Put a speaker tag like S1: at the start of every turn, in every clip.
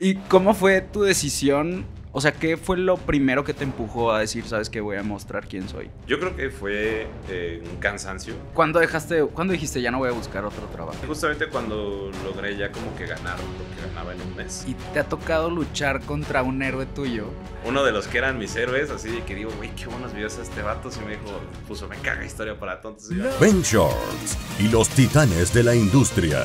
S1: ¿Y cómo fue tu decisión? O sea, ¿qué fue lo primero que te empujó a decir, sabes que voy a mostrar quién soy?
S2: Yo creo que fue eh, un cansancio.
S1: ¿Cuándo dejaste, cuando dijiste ya no voy a buscar otro trabajo?
S2: Justamente cuando logré ya como que ganar lo que ganaba en un mes. ¿Y
S1: te ha tocado luchar contra un héroe tuyo?
S2: Uno de los que eran mis héroes, así que digo, güey, qué buenos videos este vato. Y me dijo, puso, me caga historia para tontos. Ben Shorts y los titanes de la industria.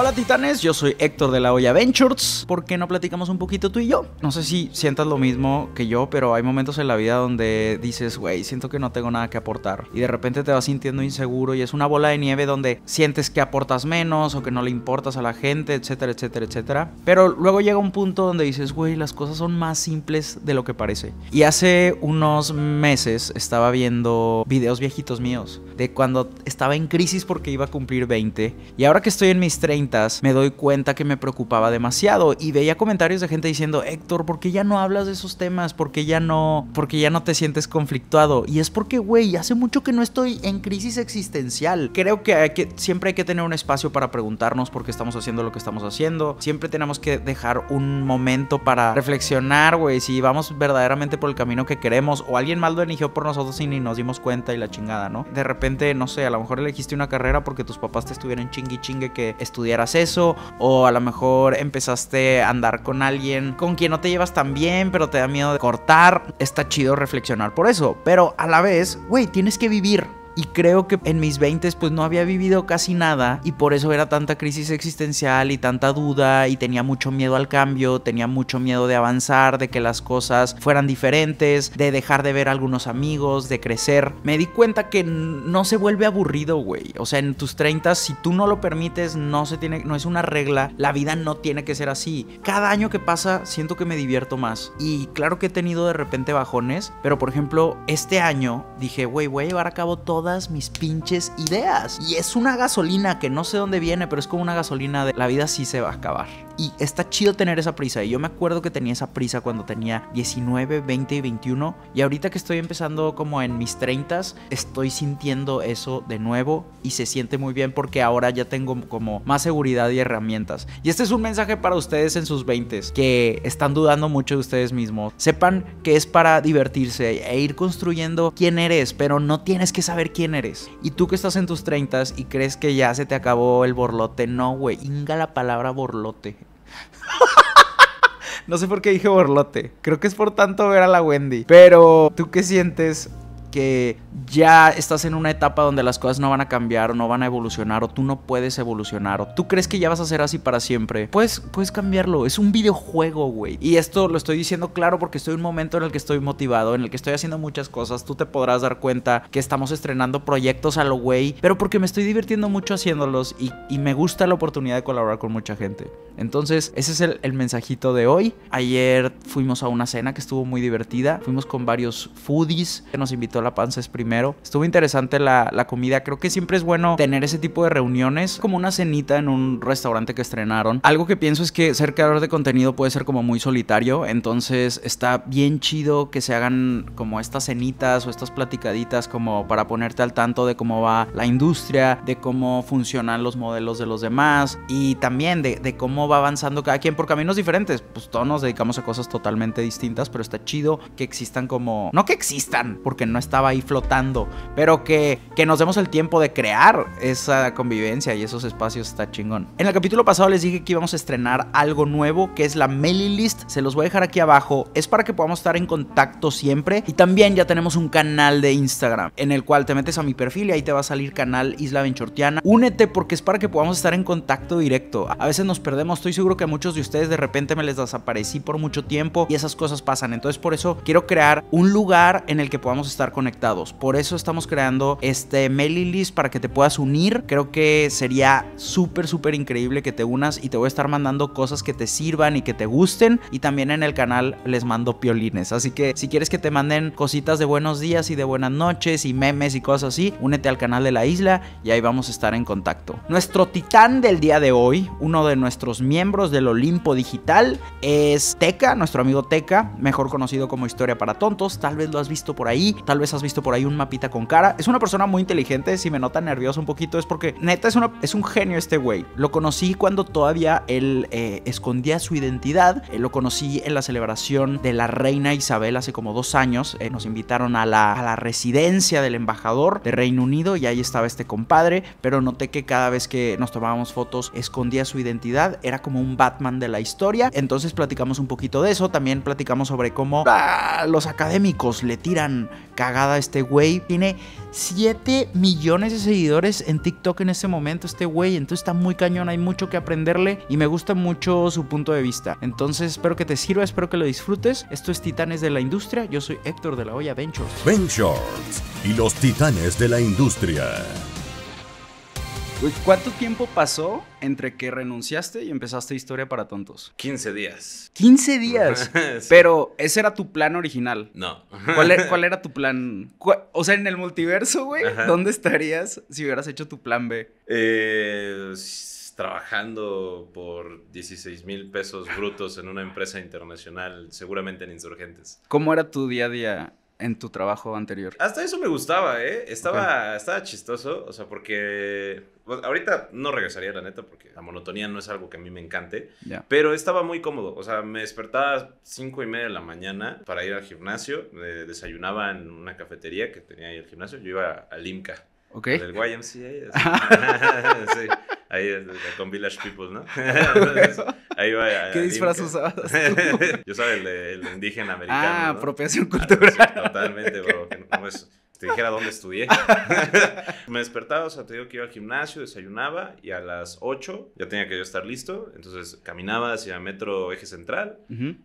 S1: Hola titanes, yo soy Héctor de la Olla Ventures. ¿Por qué no platicamos un poquito tú y yo? No sé si sientas lo mismo que yo, pero hay momentos en la vida donde dices, güey, siento que no tengo nada que aportar. Y de repente te vas sintiendo inseguro y es una bola de nieve donde sientes que aportas menos o que no le importas a la gente, etcétera, etcétera, etcétera. Pero luego llega un punto donde dices, güey, las cosas son más simples de lo que parece. Y hace unos meses estaba viendo videos viejitos míos de cuando estaba en crisis porque iba a cumplir 20. Y ahora que estoy en mis 30, me doy cuenta que me preocupaba demasiado y veía comentarios de gente diciendo, Héctor, ¿por qué ya no hablas de esos temas? ¿Por qué ya no, porque ya no te sientes conflictuado? Y es porque, güey, hace mucho que no estoy en crisis existencial. Creo que, siempre hay que tener un espacio para preguntarnos por qué estamos haciendo lo que estamos haciendo. Siempre tenemos que dejar un momento para reflexionar, güey, si vamos verdaderamente por el camino que queremos o alguien mal lo eligió por nosotros y ni nos dimos cuenta y la chingada, ¿no? De repente, no sé, a lo mejor elegiste una carrera porque tus papás te estuvieron chingue chingue que estudiar eso, o a lo mejor empezaste a andar con alguien con quien no te llevas tan bien, pero te da miedo de cortar, está chido reflexionar por eso, pero a la vez, güey, tienes que vivir y creo que en mis 20 pues no había vivido casi nada y por eso era tanta crisis existencial y tanta duda y tenía mucho miedo al cambio, tenía mucho miedo de avanzar, de que las cosas fueran diferentes, de dejar de ver a algunos amigos, de crecer. Me di cuenta que no se vuelve aburrido, güey. O sea, en tus 30 si tú no lo permites, no se tiene no es una regla, la vida no tiene que ser así. Cada año que pasa siento que me divierto más y claro que he tenido de repente bajones, pero por ejemplo, este año dije, güey, voy a llevar a cabo toda mis pinches ideas. Y es una gasolina que no sé dónde viene, pero es como una gasolina de la vida sí se va a acabar. Y está chido tener esa prisa. Y yo me acuerdo que tenía esa prisa cuando tenía 19, 20 y 21. Y ahorita que estoy empezando como en mis 30, estoy sintiendo eso de nuevo. Y se siente muy bien porque ahora ya tengo como más seguridad y herramientas. Y este es un mensaje para ustedes en sus 20 que están dudando mucho de ustedes mismos. Sepan que es para divertirse e ir construyendo quién eres, pero no tienes que saber quién eres. Y tú que estás en tus 30 y crees que ya se te acabó el borlote, no, güey. Inga la palabra borlote no sé por qué dije borlote. Creo que es por tanto ver a la Wendy. Pero, ¿tú qué sientes que ya estás en una etapa donde las cosas no van a cambiar, O no van a evolucionar, o tú no puedes evolucionar, o tú crees que ya vas a ser así para siempre, puedes, puedes cambiarlo. Es un videojuego, güey. Y esto lo estoy diciendo claro porque estoy en un momento en el que estoy motivado, en el que estoy haciendo muchas cosas. Tú te podrás dar cuenta que estamos estrenando proyectos a lo güey, pero porque me estoy divirtiendo mucho haciéndolos y me gusta la oportunidad de colaborar con mucha gente. Entonces, ese es el, mensajito de hoy. Ayer fuimos a una cena que estuvo muy divertida. Fuimos con varios foodies que nos invitó a la es primero. Estuvo interesante la, comida. Creo que siempre es bueno tener ese tipo de reuniones, como una cenita en un restaurante que estrenaron. Algo que pienso es que ser creador de contenido puede ser como muy solitario. Entonces, está bien chido que se hagan como estas cenitas o estas platicaditas como para ponerte al tanto de cómo va la industria, de cómo funcionan los modelos de los demás y también de cómo va avanzando cada quien por caminos diferentes. Pues todos nos dedicamos a cosas totalmente distintas, pero está chido que existan como... No que existan, porque no estaba ahí flotando, pero que, que nos demos el tiempo de crear esa convivencia y esos espacios está chingón. En el capítulo pasado les dije que íbamos a estrenar algo nuevo, que es la mailing list. Se los voy a dejar aquí abajo. Es para que podamos estar en contacto siempre. Y también ya tenemos un canal de Instagram en el cual te metes a mi perfil y ahí te va a salir canal Isla Benchortiana. Únete porque es para que podamos estar en contacto directo. A veces nos perdemos estoy seguro que a muchos de ustedes de repente me les desaparecí por mucho tiempo y esas cosas pasan. Entonces por eso quiero crear un lugar en el que podamos estar conectados. Por eso estamos creando este mailing list para que te puedas unir. Creo que sería súper, súper increíble que te unas y te voy a estar mandando cosas que te sirvan y que te gusten. Y también en el canal les mando piolines. Así que si quieres que te manden cositas de buenos días y de buenas noches y memes y cosas así, únete al canal de la isla y ahí vamos a estar en contacto. Nuestro titán del día de hoy, uno de nuestros miembros del Olimpo Digital es Teca, nuestro amigo Teca, mejor conocido como Historia para Tontos. Tal vez lo has visto por ahí, tal vez has visto por ahí un mapita con cara. Es una persona muy inteligente, si me nota nervioso un poquito es porque neta es, es un genio este güey. Lo conocí cuando todavía él eh, escondía su identidad, eh, lo conocí en la celebración de la reina Isabel hace como dos años. Eh, nos invitaron a la, a la residencia del embajador de Reino Unido y ahí estaba este compadre, pero noté que cada vez que nos tomábamos fotos escondía su identidad era como un Batman de la historia. Entonces platicamos un poquito de eso. También platicamos sobre cómo los académicos le tiran cagada a este güey. Tiene 7 millones de seguidores en TikTok en ese momento, este güey. Entonces está muy cañón, hay mucho que aprenderle y me gusta mucho su punto de vista. Entonces espero que te sirva, espero que lo disfrutes. Esto es Titanes de la Industria. Yo soy Héctor de la Hoya Ventures.
S2: Ventures y los Titanes de la Industria.
S1: ¿Cuánto tiempo pasó entre que renunciaste y empezaste Historia para Tontos? 15 días. ¿15 días? Pero, ¿ese era tu plan original? No. ¿Cuál, era, cuál era tu plan? O sea, en el multiverso, güey, ¿dónde estarías si hubieras hecho tu plan B?
S2: Eh, trabajando por 16 mil pesos brutos en una empresa internacional, seguramente en insurgentes.
S1: ¿Cómo era tu día a día en tu trabajo anterior?
S2: Hasta eso me gustaba, ¿eh? Estaba, estaba chistoso, o sea, porque pues, ahorita no regresaría, la neta, porque la monotonía no es algo que a mí me encante, pero estaba muy cómodo, o sea, me despertaba cinco y media de la mañana para ir al gimnasio, me desayunaba en una cafetería que tenía ahí el gimnasio, yo iba al IMCA. Ok. Del YMCA. sí, ahí con Village People, ¿no? Ahí vaya. ¿Qué disfraz usabas? Yo sabía el, indígena americano. Ah, apropiación ah, cultural. totalmente, bro. es, te dijera dónde estudié. me despertaba, o sea, te digo que iba al gimnasio, desayunaba y a las 8 ya tenía que yo estar listo. Entonces caminaba hacia el metro eje central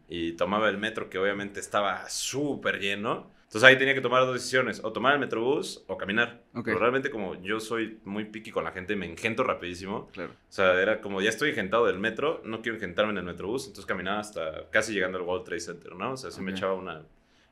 S2: y tomaba el metro que obviamente estaba súper lleno. Entonces ahí tenía que tomar dos decisiones, o tomar el metrobús o caminar. Pero realmente como yo soy muy piqui con la gente, me engento rapidísimo. O sea, era como ya estoy engentado del metro, no quiero engentarme en el metrobús, entonces caminaba hasta casi llegando al World Trade Center, ¿no? O sea, así me echaba una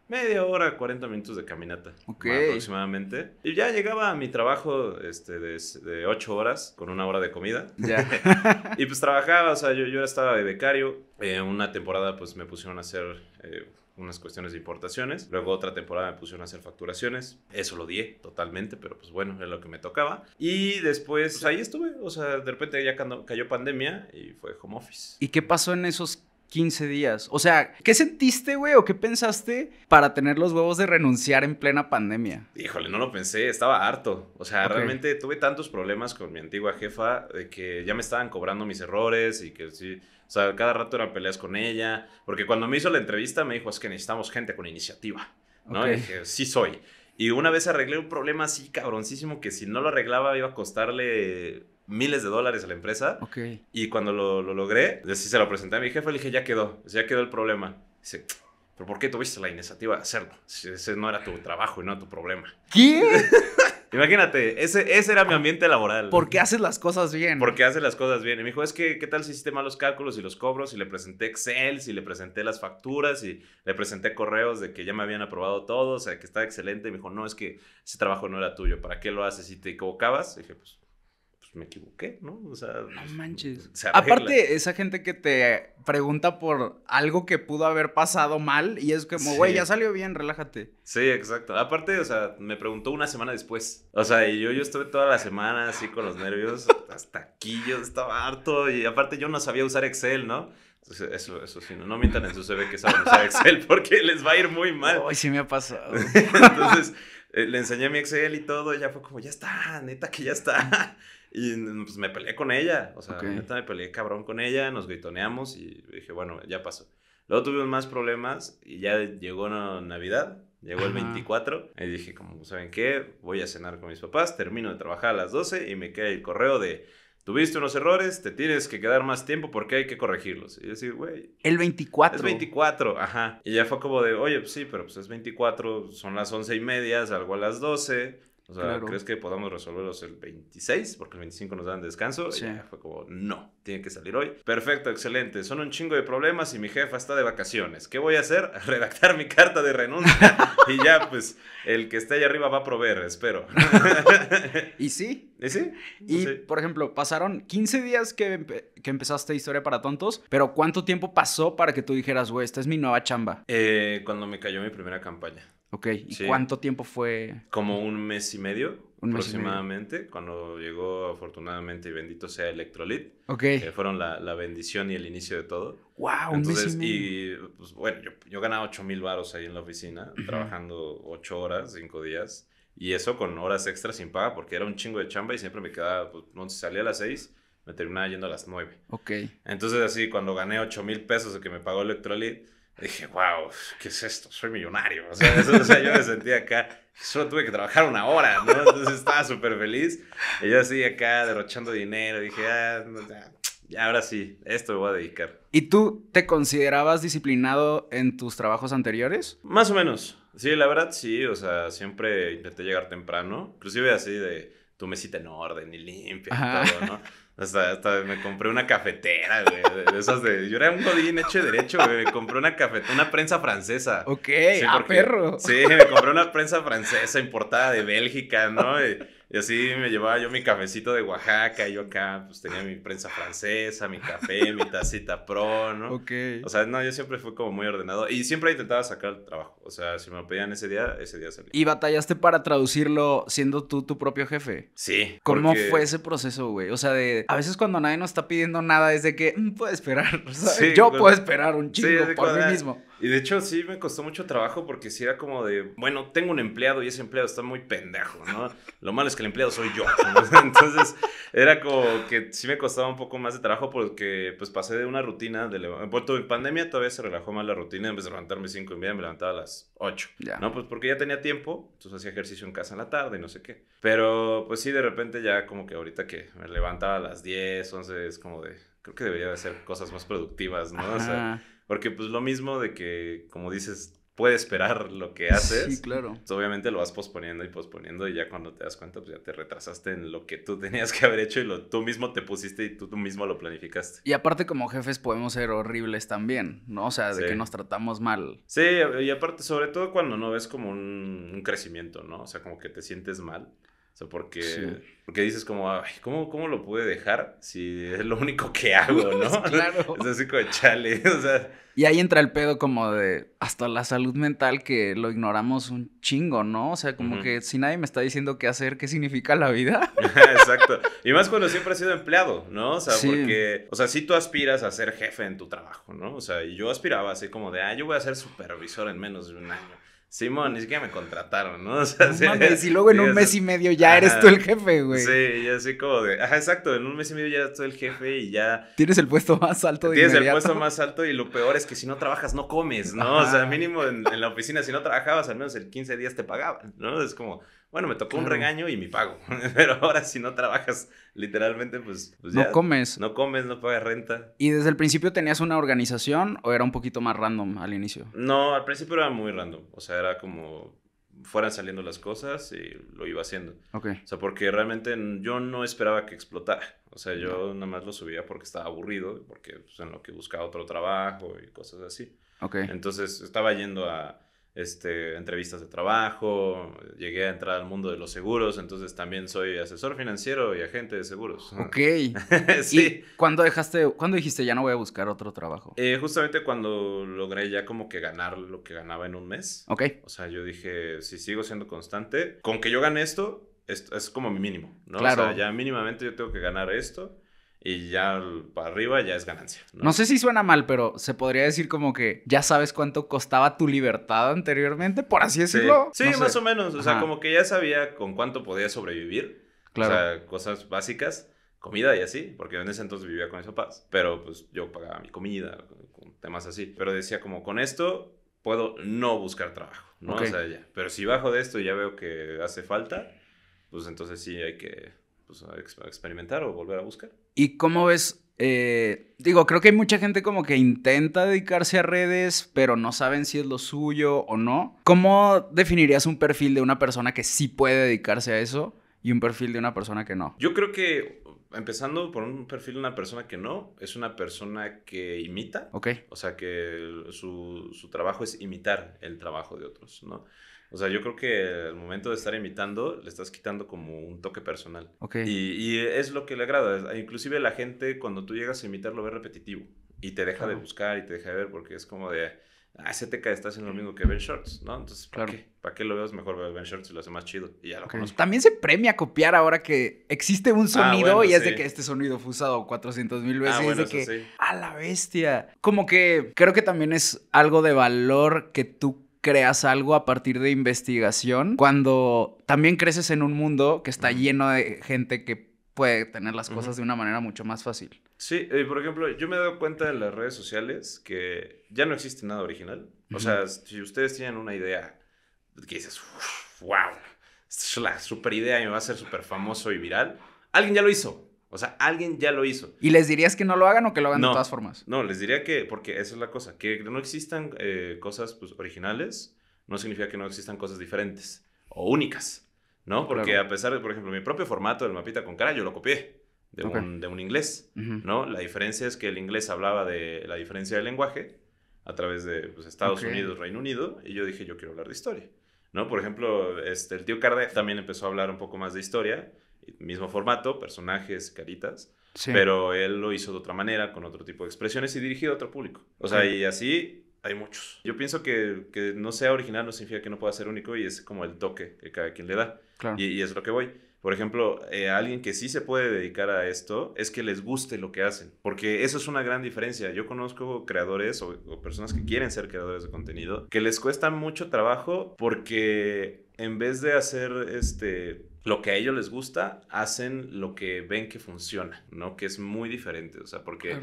S2: media hora, 40 minutos de caminata aproximadamente. Y ya llegaba a mi trabajo este, de, de 8 horas con una hora de comida. ya y pues trabajaba, o sea, yo, yo estaba de becario. Eh, una temporada pues me pusieron a hacer... Eh, unas cuestiones de importaciones. Luego otra temporada me pusieron a hacer facturaciones. Eso lo dié totalmente, pero pues bueno, era lo que me tocaba. Y después pues, ahí estuve. O sea, de repente ya cayó pandemia y fue home office.
S1: ¿Y qué pasó en esos 15 días. O sea, ¿qué sentiste, güey? ¿O qué pensaste para tener los huevos de renunciar en plena pandemia?
S2: Híjole, no lo pensé, estaba harto. O sea, realmente tuve tantos problemas con mi antigua jefa de que ya me estaban cobrando mis errores y que sí o sea, cada rato eran peleas con ella, porque cuando me hizo la entrevista me dijo, es que necesitamos gente con iniciativa,
S1: ¿no? Y dije, sí
S2: soy. Y una vez arreglé un problema así cabroncísimo que si no lo arreglaba iba a costarle miles de dólares a la empresa. Okay. Y cuando lo, lo, logré, así se lo presenté a mi jefe, le dije, ya quedó, ya quedó el problema. Dice, ¿pero por qué tuviste la iniciativa de hacerlo? Ese no era tu trabajo y no era tu problema. ¿Qué? Imagínate, ese, ese era mi ambiente laboral. Porque haces las cosas bien. Porque haces las cosas bien. Y me dijo, es que, ¿qué tal si hiciste malos cálculos y los cobros? Y le presenté Excel, y le presenté las facturas, y le presenté correos de que ya me habían aprobado todo, o sea, que está excelente. Y me dijo, no, es que ese trabajo no era tuyo, ¿para qué lo haces? Si te equivocabas, y dije, pues pues, me equivoqué, ¿no? O sea, no pues, manches. Aparte,
S1: esa gente que te pregunta por algo que pudo haber pasado mal y es como, güey, ya salió bien,
S2: relájate. Sí, exacto. Aparte, o sea, me preguntó una semana después. O sea, y yo, yo estuve toda la semana así con los nervios, hasta aquí yo estaba harto y aparte yo no sabía usar Excel, ¿no? Entonces, eso, eso sí, no, mientan en su CV que saben usar Excel porque les va a ir muy mal. Uy, sí me ha pasado. Entonces, eh, le enseñé mi Excel y todo, y ya fue como, ya está, neta que ya está. Y pues me peleé con ella, o sea, me peleé cabrón con ella, nos gritoneamos y dije, bueno, ya pasó. Luego tuvimos más problemas y ya llegó Navidad, llegó el 24, y dije, como, ¿saben qué? Voy a cenar con mis papás, termino de trabajar a las 12 y me queda el correo de... Tuviste unos errores, te tienes que quedar más tiempo porque hay que corregirlos. Y decir, güey.
S1: El 24. Es
S2: 24, ajá. Y ya fue como de, oye, pues sí, pero pues es 24, son las 11 y media, salgo a las 12. O sea, ¿crees que podamos resolverlos el 26? Porque el 25 nos dan descanso. Y fue como, no, tiene que salir hoy. Perfecto, excelente. Son un chingo de problemas y mi jefa está de vacaciones. ¿Qué voy a hacer? Redactar mi carta de renuncia. y ya, pues, el que esté allá arriba va a proveer, espero. ¿Y sí? ¿Y
S1: sí? Y, por ejemplo, pasaron 15 días que, que, empezaste Historia para Tontos, pero ¿cuánto tiempo pasó para que tú dijeras, güey, esta es mi nueva chamba?
S2: Eh, cuando me cayó mi primera campaña. Ok, ¿y cuánto tiempo fue? Como un mes y medio aproximadamente, cuando llegó afortunadamente y bendito sea Electrolit. Ok. Que fueron la, la, bendición y el inicio de todo. ¡Wow! un mes y, medio. y pues, bueno, yo, yo ganaba 8 mil varos ahí en la oficina, trabajando 8 horas, 5 días. Y eso con horas extras sin paga, porque era un chingo de chamba y siempre me quedaba, pues, no, si salía a las 6, me terminaba yendo a las 9. Ok. Entonces, así, cuando gané 8 mil pesos de que me pagó Electrolit dije, wow, ¿qué es esto? Soy millonario. O sea, yo me sentía acá, solo tuve que trabajar una hora, ¿no? Entonces estaba súper feliz. Y yo así acá derrochando dinero, dije, ah, ya, ahora sí, esto me voy a dedicar. ¿Y
S1: tú te considerabas disciplinado en tus trabajos anteriores? Más o menos.
S2: Sí, la verdad sí, o sea, siempre intenté llegar temprano, inclusive así de tu mesita en orden y limpia y todo, ¿no? Hasta, hasta me compré una cafetera, güey. De esas de. Yo era un jodín hecho de derecho, güey. Me compré una cafetera, una prensa francesa. Ok, sí, ah, perro. Sí, me compré una prensa francesa importada de Bélgica, ¿no? Y así me llevaba yo mi cafecito de Oaxaca, yo acá pues tenía mi prensa francesa, mi café, mi tacita pro, ¿no? Ok. O sea, no, yo siempre fui como muy ordenado y siempre intentaba sacar el trabajo. O sea, si me lo pedían ese día, ese día salía.
S1: ¿Y batallaste para traducirlo siendo tú tu propio jefe?
S2: Sí. ¿Cómo fue
S1: ese proceso, güey? O sea, de a veces cuando nadie nos está pidiendo nada es de que mm, puedo esperar. yo puedo esperar un chingo por mí mismo.
S2: Y de hecho sí me costó mucho trabajo porque si sí era como de, bueno, tengo un empleado y ese empleado está muy pendejo, ¿no? Lo malo es que el empleado soy yo. Entonces era como que sí me costaba un poco más de trabajo porque pues pasé de una rutina de... Bueno, en pandemia todavía se relajó más la rutina, en vez de levantarme cinco y media me levantaba a las ocho, ¿no? Pues porque ya tenía tiempo, entonces hacía ejercicio en casa en la tarde y no sé qué. Pero pues sí, de repente ya como que ahorita que me levantaba a las 10, 11, es como de creo que debería de hacer cosas más productivas, ¿no? O sea, porque pues lo mismo de que, como dices, puede esperar lo que haces. claro. Pues, obviamente lo vas posponiendo y posponiendo y ya cuando te das cuenta, pues ya te retrasaste en lo que tú tenías que haber hecho y lo, tú mismo te pusiste y tú, mismo lo planificaste.
S1: Y aparte como jefes podemos ser horribles también, ¿no? O sea, de que nos
S2: tratamos mal. Sí, y aparte, sobre todo cuando no ves como un, un crecimiento, ¿no? O sea, como que te sientes mal porque, dices como, Ay, ¿cómo, lo pude dejar si es lo único que hago, no? claro. Es así como
S1: chale, o sea. Y ahí entra el pedo como de hasta la salud mental que lo ignoramos un chingo, ¿no? O sea, como que si nadie me está diciendo qué hacer, qué significa la vida.
S2: Exacto. Y más cuando siempre has sido empleado, ¿no? O sea, porque, o sea, si tú aspiras a ser jefe en tu trabajo, ¿no? O sea, y yo aspiraba así como de, ah, yo voy a ser supervisor en menos de un año. Simón, ni siquiera me contrataron, ¿no? O sea, sí. y luego en un mes y medio ya eres tú el jefe, güey. Sí, ya así como de. Ajá, exacto, en un mes y medio ya eres tú el jefe y ya.
S1: Tienes el puesto más alto de Tienes el puesto
S2: más alto y lo peor es que si no trabajas no comes, ¿no? O sea, mínimo en, en, la oficina, si no trabajabas, al menos el 15 días te pagaban, ¿no? Es como, bueno, me tocó un regaño y mi pago. Pero ahora si no trabajas literalmente, pues, pues No comes. No comes, no pagas renta.
S1: ¿Y desde el principio tenías una organización o era un poquito más random al inicio?
S2: No, al principio era muy random. O sea, era como fueran saliendo las cosas y lo iba haciendo. Ok. O sea, porque realmente yo no esperaba que explotara. O sea, yo nada más lo subía porque estaba aburrido, porque pues, en lo que buscaba otro trabajo y cosas así. Ok. Entonces estaba yendo a este, entrevistas de trabajo, llegué a entrar al mundo de los seguros, entonces también soy asesor financiero y agente de seguros. Ok.
S1: sí. ¿Y cuándo dejaste, cuándo dijiste ya no voy a buscar otro trabajo?
S2: Eh, justamente cuando logré ya como que ganar lo que ganaba en un mes. Ok. O sea, yo dije, si sigo siendo constante, con que yo gane esto, esto es como mi mínimo, ¿no? Claro. O sea, ya mínimamente yo tengo que ganar esto y ya para arriba ya es ganancia.
S1: ¿no? sé si suena mal, pero se podría decir como que ya sabes cuánto costaba tu libertad anteriormente, por así decirlo. Sí, más o menos. O sea, como
S2: que ya sabía con cuánto podía sobrevivir. O sea, cosas básicas, comida y así, porque en ese entonces vivía con eso papás. Pero pues yo pagaba mi comida, temas así. Pero decía como con esto puedo no buscar trabajo, ¿no? O sea, ya. Pero si bajo de esto y ya veo que hace falta, pues entonces sí hay que pues, experimentar o volver a buscar.
S1: ¿Y cómo ves? Eh, digo, creo que hay mucha gente como que intenta dedicarse a redes, pero no saben si es lo suyo o no. ¿Cómo definirías un perfil de una persona que sí puede dedicarse a eso y un perfil de una persona que no?
S2: Yo creo que empezando por un perfil de una persona que no, es una persona que imita. Ok. O sea, que su, su trabajo es imitar el trabajo de otros, ¿no? O sea, yo creo que al momento de estar imitando le estás quitando como un toque personal. Ok. Y, es lo que le agrada. Inclusive la gente cuando tú llegas a imitar lo ve repetitivo y te deja de buscar y te deja de ver porque es como de, ah, ese teca estás en lo mismo que Ben Shorts, ¿no? Entonces, ¿para qué? ¿Para qué lo veas mejor? Ben Shorts y lo hace más chido y ya lo
S1: También se premia copiar ahora que existe un ah, sonido y es de que
S2: este sonido fue usado 400 mil veces. Ah, a la
S1: bestia. Como que creo que también es algo de valor que tú creas algo a partir de investigación cuando también creces en un mundo que está lleno de gente que puede tener las cosas de una manera mucho más fácil.
S2: Sí, por ejemplo, yo me he dado cuenta en las redes sociales que ya no existe nada original. O sea, si ustedes tienen una idea que dices, wow, esta es la super idea y me va a ser súper famoso y viral, alguien ya lo hizo. O sea, alguien ya lo hizo.
S1: ¿Y les dirías que no lo hagan o que lo hagan de todas formas?
S2: No, les diría que, porque esa es la cosa, que no existan eh, cosas pues, originales, no significa que no existan cosas diferentes o únicas, ¿no? Porque a pesar de, por ejemplo, mi propio formato del mapita con cara, yo lo copié de, un, inglés, ¿no? La diferencia es que el inglés hablaba de la diferencia del lenguaje a través de pues, Estados Unidos, Reino Unido, y yo dije, yo quiero hablar de historia. ¿no? Por ejemplo, este, el tío Cardet también empezó a hablar un poco más de historia mismo formato, personajes, caritas. Pero él lo hizo de otra manera, con otro tipo de expresiones y dirigido a otro público. O sea, y así hay muchos. Yo pienso que, que no sea original no significa que no pueda ser único y es como el toque que cada quien le da. Y, es lo que voy. Por ejemplo, eh, alguien que sí se puede dedicar a esto es que les guste lo que hacen, porque eso es una gran diferencia. Yo conozco creadores o personas que quieren ser creadores de contenido que les cuesta mucho trabajo porque en vez de hacer este lo que a ellos les gusta, hacen lo que ven que funciona, ¿no? Que es muy diferente, o sea, porque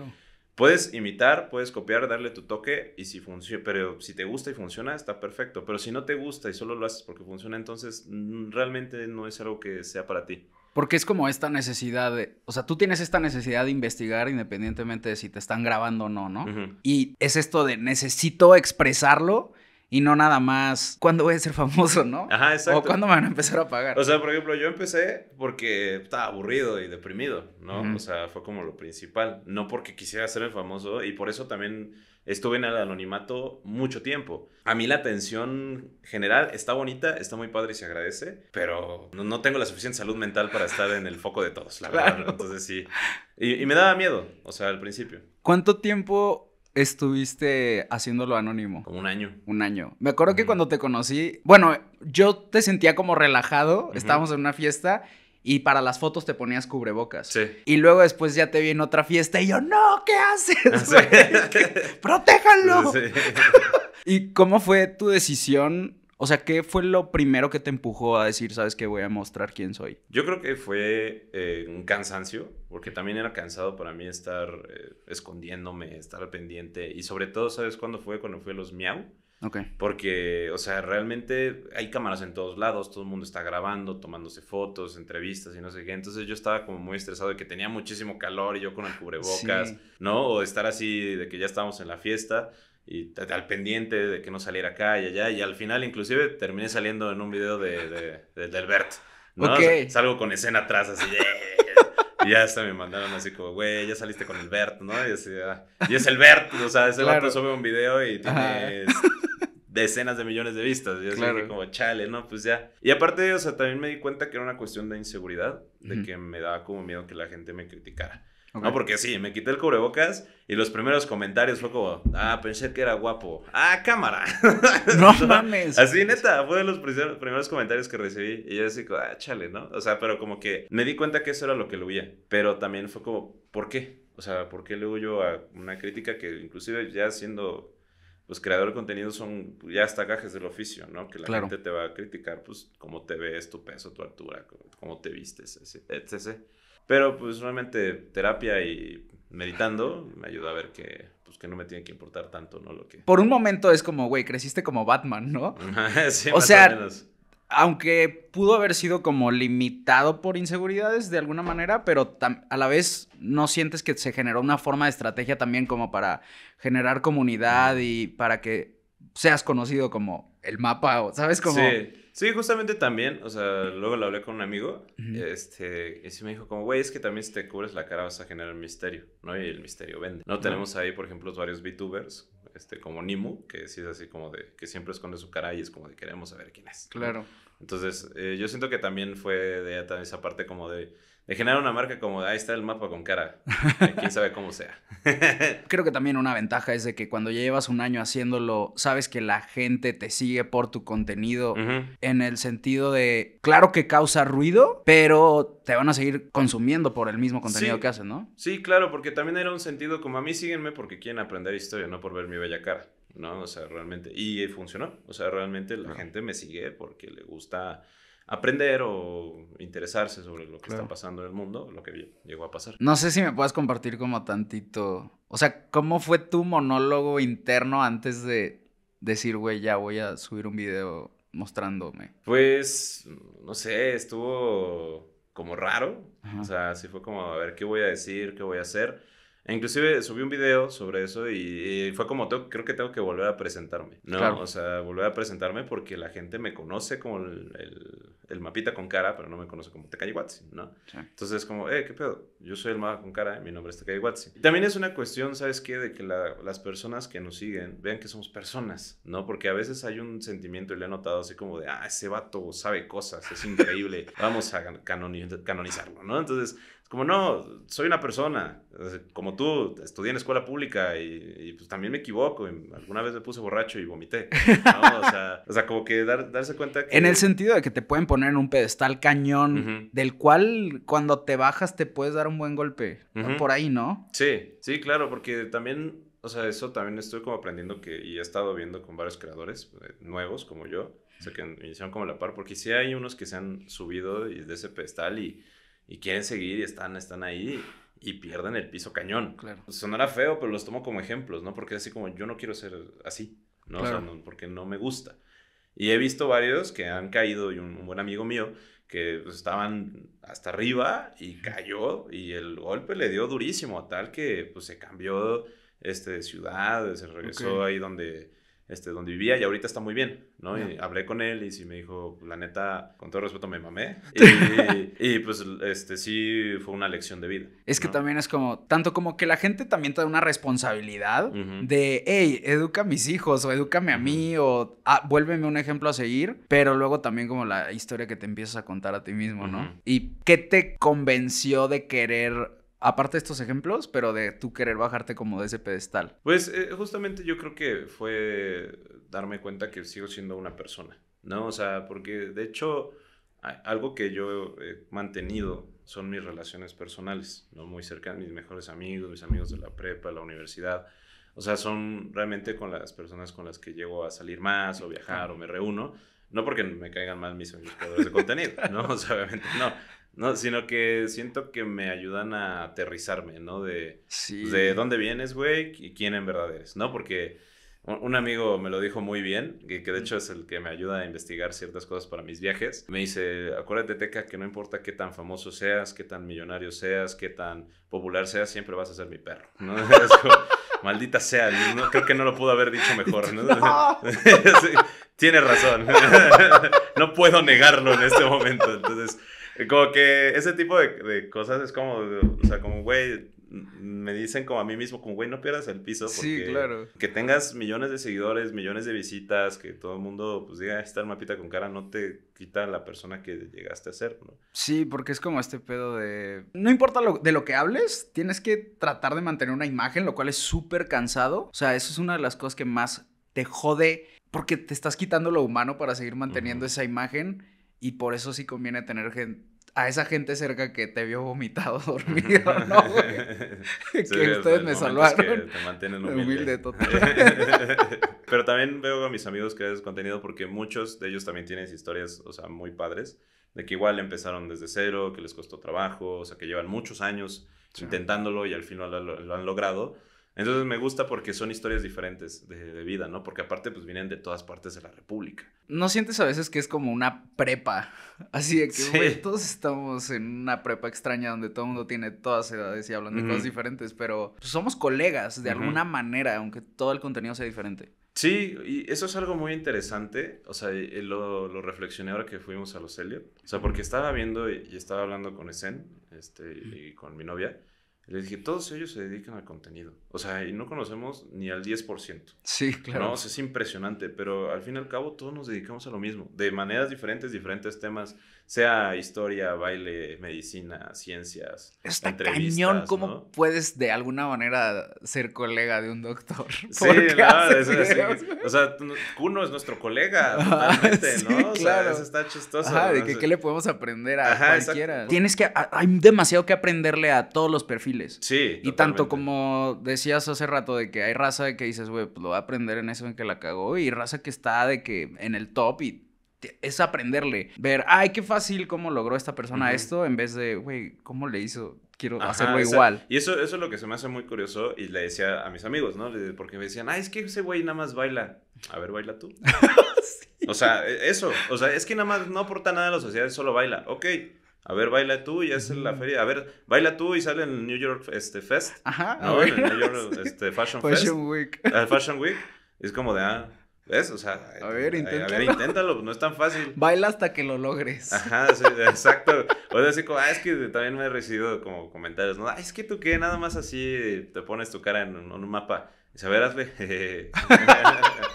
S2: puedes imitar, puedes copiar, darle tu toque y si funciona, pero si te gusta y funciona, está perfecto, pero si no te gusta y solo lo haces porque funciona, entonces mm, realmente no es algo que sea para ti.
S1: Porque es como esta necesidad de, o sea, tú tienes esta necesidad de investigar independientemente de si te están grabando o no, ¿no? Y es esto de necesito expresarlo y no nada más cuándo voy a ser famoso, ¿no? Ajá, exacto. O cuándo me van a empezar a pagar. O sea, por
S2: ejemplo, yo empecé porque estaba aburrido y deprimido, ¿no? O sea, fue como lo principal, no porque quisiera ser el famoso y por eso también estuve en el anonimato mucho tiempo. A mí la atención general está bonita, está muy padre y se agradece, pero no, tengo la suficiente salud mental para estar en el foco de todos, la verdad. Entonces sí. Y, y me daba miedo, o sea, al principio.
S1: ¿Cuánto tiempo estuviste haciéndolo anónimo. Como un año. Un año. Me acuerdo que cuando te conocí, bueno, yo te sentía como relajado, estábamos en una fiesta y para las fotos te ponías cubrebocas. Sí. Y luego después ya te vi en otra fiesta y yo, no, ¿qué haces? Ah,
S2: ¡Protéjalo!
S1: ¿Y cómo fue tu decisión o sea, ¿qué fue lo primero que te empujó a decir, sabes que voy a mostrar quién soy?
S2: Yo creo que fue eh, un cansancio, porque también era cansado para mí estar eh, escondiéndome, estar pendiente. Y sobre todo, ¿sabes cuándo fue? Cuando fue los miau. Ok. Porque, o sea, realmente hay cámaras en todos lados, todo el mundo está grabando, tomándose fotos, entrevistas y no sé qué. Entonces yo estaba como muy estresado de que tenía muchísimo calor y yo con el cubrebocas, ¿no? O estar así de que ya estábamos en la fiesta y al pendiente de que no saliera acá y allá. Y al final, inclusive, terminé saliendo en un video de, de, de, ¿no? Salgo con escena atrás, así. y ya hasta me mandaron así como, güey, ya saliste con el Bert, ¿no? Y, ah". es el Bert, o sea, ese el vato sube un video y tiene decenas de millones de vistas. Y así como, chale, ¿no? Pues ya. Y aparte, o sea, también me di cuenta que era una cuestión de inseguridad, de que me daba como miedo que la gente me criticara. No, porque sí, me quité el cubrebocas y los primeros comentarios fue como, ah, pensé que era guapo. Ah, cámara. No mames. Así, neta, fue de los primeros comentarios que recibí. Y yo así, ah, chale, ¿no? O sea, pero como que me di cuenta que eso era lo que le huía. Pero también fue como, ¿por qué? O sea, ¿por qué le huyo a una crítica que inclusive ya siendo pues creador de contenido son ya hasta gajes del oficio, ¿no? Que la gente te va a criticar, pues, cómo te ves, tu peso, tu altura, cómo te vistes, etc. Pero pues realmente terapia y meditando me ayuda a ver que pues que no me tiene que importar tanto, ¿no? Lo que...
S1: Por un momento es como, güey, creciste como Batman, ¿no?
S2: o sea,
S1: aunque pudo haber sido como limitado por inseguridades de alguna manera, pero a la vez no sientes que se generó una forma de estrategia también como para generar comunidad y para que seas conocido como el mapa, ¿sabes? cómo Sí.
S2: Sí, justamente también, o sea, luego lo hablé con un amigo, este, y sí me dijo como, güey, es que también si te cubres la cara vas a generar misterio, ¿no? Y el misterio vende. No tenemos ahí, por ejemplo, varios VTubers, este, como Nimu, que sí es así como de, que siempre esconde su cara y es como de queremos saber quién es. Claro. Entonces, eh, yo siento que también fue de esa parte como de, de generar una marca como ahí está el mapa con cara. Quién sabe cómo sea.
S1: Creo que también una ventaja es de que cuando ya llevas un año haciéndolo, sabes que la gente te sigue por tu contenido en el sentido de, claro que causa ruido, pero te van a seguir consumiendo por el mismo contenido que haces, ¿no?
S2: Sí, claro, porque también era un sentido como a mí síguenme porque quieren aprender historia, no por ver mi bella cara. No, o sea, realmente. Y funcionó. O sea, realmente la gente me sigue porque le gusta aprender o interesarse sobre lo que está pasando en el mundo, lo que llegó a pasar. No sé si
S1: me puedes compartir como tantito, o sea, ¿cómo fue tu monólogo interno antes de decir, güey, ya voy a subir un video
S2: mostrándome? Pues, no sé, estuvo como raro, o sea, sí fue como, a ver, ¿qué voy a decir? ¿Qué voy a hacer? E inclusive subí un video sobre eso y, fue como, creo que tengo que volver a presentarme, ¿no? O sea, volver a presentarme porque la gente me conoce como el, mapita con cara, pero no me conoce como Watson, ¿no? Entonces es como, eh, ¿qué pedo? Yo soy el mapa con cara, y mi nombre es y También es una cuestión, ¿sabes qué? De que las personas que nos siguen vean que somos personas, ¿no? Porque a veces hay un sentimiento, y le he notado, así como de, ah, ese vato sabe cosas, es increíble, vamos a canonizarlo, ¿no? Entonces como, no, soy una persona, como tú, estudié en escuela pública y, pues también me equivoco. alguna vez me puse borracho y vomité. o, sea, como que darse cuenta En el sentido
S1: de que te pueden poner en un pedestal cañón, del cual cuando te bajas te puedes dar un buen golpe. Por ahí, ¿no?
S2: Sí, sí, claro, porque también o sea, eso también estoy como aprendiendo que, y he estado viendo con varios creadores eh, nuevos como yo, o sea, que iniciaron como la par, porque sí hay unos que se han subido de ese pedestal y y quieren seguir y están, están ahí y pierden el piso cañón. Claro. Sonará feo, pero los tomo como ejemplos, ¿no? Porque es así como yo no quiero ser así, ¿no? porque no me gusta. Y he visto varios que han caído y un, buen amigo mío que pues, estaban hasta arriba y cayó y el golpe le dio durísimo, tal que pues se cambió este, de ciudad, se regresó ahí donde este, donde vivía y ahorita está muy bien, ¿no? Y hablé con él y sí me dijo, la neta, con todo respeto me mamé. Y, pues este sí fue una lección de vida. Es que también es como, tanto como que la gente también te una responsabilidad
S1: de, hey, educa a mis hijos o edúcame a mí o ah, vuélveme un ejemplo a seguir, pero luego también como la historia que te empiezas a contar a ti mismo, ¿no? ¿Y qué te convenció de querer aparte de estos ejemplos, pero de tú querer bajarte como de ese pedestal.
S2: Pues eh, justamente yo creo que fue darme cuenta que sigo siendo una persona, ¿no? O sea, porque de hecho algo que yo he mantenido son mis relaciones personales, ¿no? Muy cercanas, mis mejores amigos, mis amigos de la prepa, la universidad. O sea, son realmente con las personas con las que llego a salir más o viajar o me reúno. No porque me caigan mal mis amigos de contenido, ¿no? O sea, obviamente no. No, sino que siento que me ayudan a aterrizarme, ¿no? De, pues, de dónde vienes, güey, y quién en verdad eres, ¿no? Porque un amigo me lo dijo muy bien, que, de hecho es el que me ayuda a investigar ciertas cosas para mis viajes. Me dice, acuérdate, Teca, que no importa qué tan famoso seas, qué tan millonario seas, qué tan popular seas, siempre vas a ser mi perro, ¿no? Maldita sea, no, creo que no lo pudo haber dicho mejor, ¿no? no. tiene razón. no puedo negarlo en este momento, entonces como que ese tipo de, cosas es como, o sea, como, güey, me dicen como a mí mismo, como, güey, no pierdas el piso. sí, claro. Que tengas millones de seguidores, millones de visitas, que todo el mundo pues diga, esta mapita con cara no te quita la persona que llegaste a ser, ¿no?
S1: Sí, porque es como este pedo de... No importa de lo que hables, tienes que tratar de mantener una imagen, lo cual es súper cansado. O sea, eso es una de las cosas que más te jode porque te estás quitando lo humano para seguir manteniendo esa imagen y por eso sí conviene tener gente, a esa gente cerca que te vio vomitado, dormido, ¿no, que ustedes pues, me salvaron. te mantienen humilde. humilde
S2: Pero también veo a mis amigos que ese contenido porque muchos de ellos también tienen historias, o sea, muy padres, de que igual empezaron desde cero, que les costó trabajo, o sea, que llevan muchos años intentándolo y al final lo han logrado entonces me gusta porque son historias diferentes de, vida, ¿no? Porque aparte pues vienen de todas partes de la República.
S1: ¿No sientes a veces que es como una prepa? Así de que todos estamos en una prepa extraña donde todo el mundo tiene todas edades y hablan de cosas diferentes, pero pues, somos colegas de alguna manera, aunque
S2: todo el contenido sea diferente. Sí, y eso es algo muy interesante, o sea, lo, reflexioné ahora que fuimos a los Elliot, o sea, porque estaba viendo y, estaba hablando con Esen, este, y con mi novia, les dije, todos ellos se dedican al contenido. O sea, y no conocemos ni al 10%. Sí, claro. No, es impresionante, pero al fin y al cabo todos nos dedicamos a lo mismo, de maneras diferentes, diferentes temas sea historia, baile, medicina, ciencias. Está cañón
S1: cómo puedes de alguna manera ser colega de un doctor. Sí, claro, es,
S2: o sea, Kuno es nuestro colega, totalmente, ¿no? O sea, eso está chistoso. Ajá, de que qué le podemos aprender a cualquiera.
S1: Tienes que, hay demasiado que aprenderle a todos los perfiles. Sí. Y tanto como decías hace rato de que hay raza que dices, güey, pues lo voy a aprender en eso en que la cagó y raza que está de que en el top y es aprenderle, ver, ay, qué fácil cómo logró esta persona esto, en vez de, güey, ¿cómo le hizo? Quiero hacerlo igual.
S2: Y eso, es lo que se me hace muy curioso y le decía a mis amigos, ¿no? Porque me decían, ay, es que ese güey nada más baila. A ver, baila tú. O sea, e, eso, o sea, es que nada más no aporta nada a la sociedad, solo baila. Ok. A ver, baila tú y es la mm. feria. A ver, baila tú y sale en el New York este, Fest. Ajá. el New York este, Fashion, Week. Fashion Week. Es como de, ah, o sea, a ver, eh, inténtalo. no es tan fácil.
S1: Baila hasta que lo logres.
S2: Ajá, sí, exacto. O sea, así como, ah, es que también me he recibido como comentarios, ¿no? es que tú qué, nada más así te pones tu cara en un, mapa. Y a ver, hazle.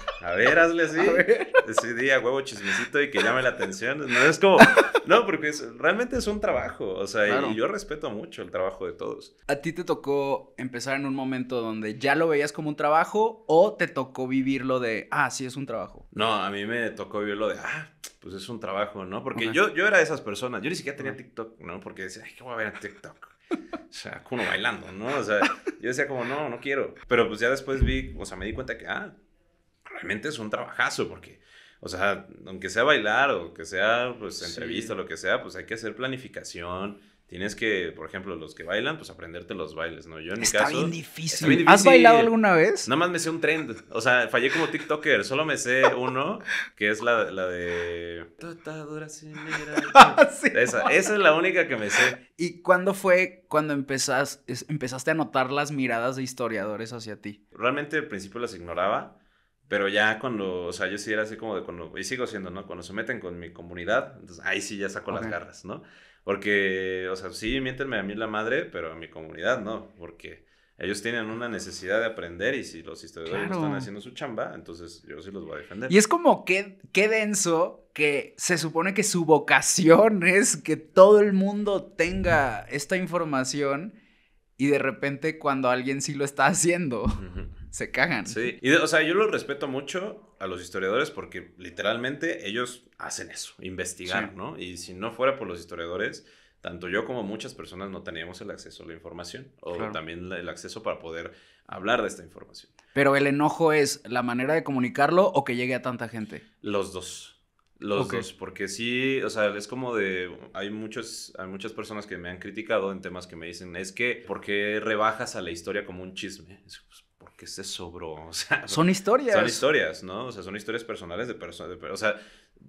S2: A ver, hazle así. Ese día, huevo chismecito y que llame la atención. No es como. No, porque realmente es un trabajo. O sea, y yo respeto mucho el trabajo de todos.
S1: ¿A ti te tocó empezar en un momento donde ya lo veías como un trabajo o te tocó vivirlo de, ah, sí es un trabajo?
S2: No, a mí me tocó vivirlo de, ah, pues es un trabajo, ¿no? Porque yo, yo era de esas personas. Yo ni siquiera tenía TikTok, ¿no? Porque decía, ay, ¿qué voy a ver en TikTok? O sea, uno bailando, ¿no? O sea, yo decía como, no, no quiero. Pero pues ya después vi, o sea, me di cuenta que, ah, realmente es un trabajazo porque, o sea, aunque sea bailar o que sea pues, entrevista o lo que sea, pues hay que hacer planificación. Tienes que, por ejemplo, los que bailan, pues aprenderte los bailes, ¿no? Yo en mi caso. difícil. Está bien difícil. ¿Has bailado alguna vez? Nada más me sé un trend. O sea, fallé como TikToker. Solo me sé uno, que es la, la de. Ah, esa, esa es la única que me sé.
S1: ¿Y cuándo fue cuando empezaste a notar las miradas de historiadores hacia ti?
S2: Realmente al principio las ignoraba pero ya cuando, o sea, yo sí era así como de cuando, y sigo siendo, ¿no? Cuando se meten con mi comunidad, entonces ahí sí ya saco las garras, ¿no? Porque, o sea, sí, miéntenme a mí la madre, pero a mi comunidad no, porque ellos tienen una necesidad de aprender y si los historiadores están haciendo su chamba, entonces yo sí los voy a defender. Y es
S1: como que, qué denso que se supone que su vocación es que todo el mundo tenga esta información y de repente cuando alguien sí lo está haciendo se cagan. Sí,
S2: y o sea, yo lo respeto mucho a los historiadores porque literalmente ellos hacen eso, investigar, ¿no? Y si no fuera por los historiadores, tanto yo como muchas personas no teníamos el acceso a la información o también el acceso para poder hablar de esta información.
S1: Pero el enojo es la manera de comunicarlo o que llegue a tanta gente.
S2: Los dos. Los dos, porque sí, o sea, es como de, hay, muchos, hay muchas personas que me han criticado en temas que me dicen, es que, ¿por qué rebajas a la historia como un chisme? Este se sobró. O sea, son historias. Son historias, ¿no? O sea, son historias personales de personas. O sea,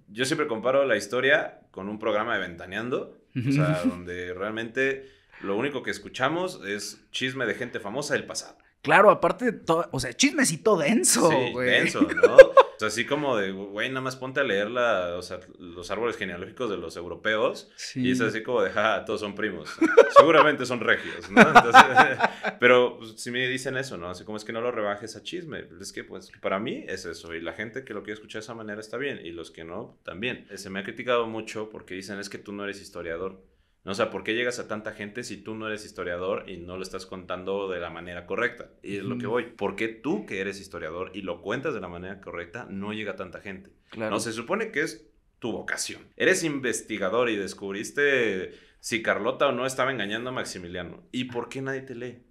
S2: yo siempre comparo la historia con un programa de Ventaneando, o sea, donde realmente lo único que escuchamos es chisme de gente famosa del pasado. Claro, aparte, de todo, o sea, chismecito
S1: denso, sí, denso, ¿no?
S2: O sea, así como de, güey, nada más ponte a leer los árboles genealógicos de los europeos. Y es así como de, ja, todos son primos. Seguramente son regios, ¿no? Entonces, pero pues, si me dicen eso, ¿no? Así como es que no lo rebajes a chisme. Es que, pues, para mí es eso. Y la gente que lo quiere escuchar de esa manera está bien. Y los que no, también. Se me ha criticado mucho porque dicen, es que tú no eres historiador. ¿no? O sea, ¿por qué llegas a tanta gente si tú no eres historiador y no lo estás contando de la manera correcta? Y es lo que voy. ¿Por qué tú que eres historiador y lo cuentas de la manera correcta no llega a tanta gente? Claro. No, se supone que es tu vocación. Eres investigador y descubriste si Carlota o no estaba engañando a Maximiliano. ¿Y ah. por qué nadie te lee?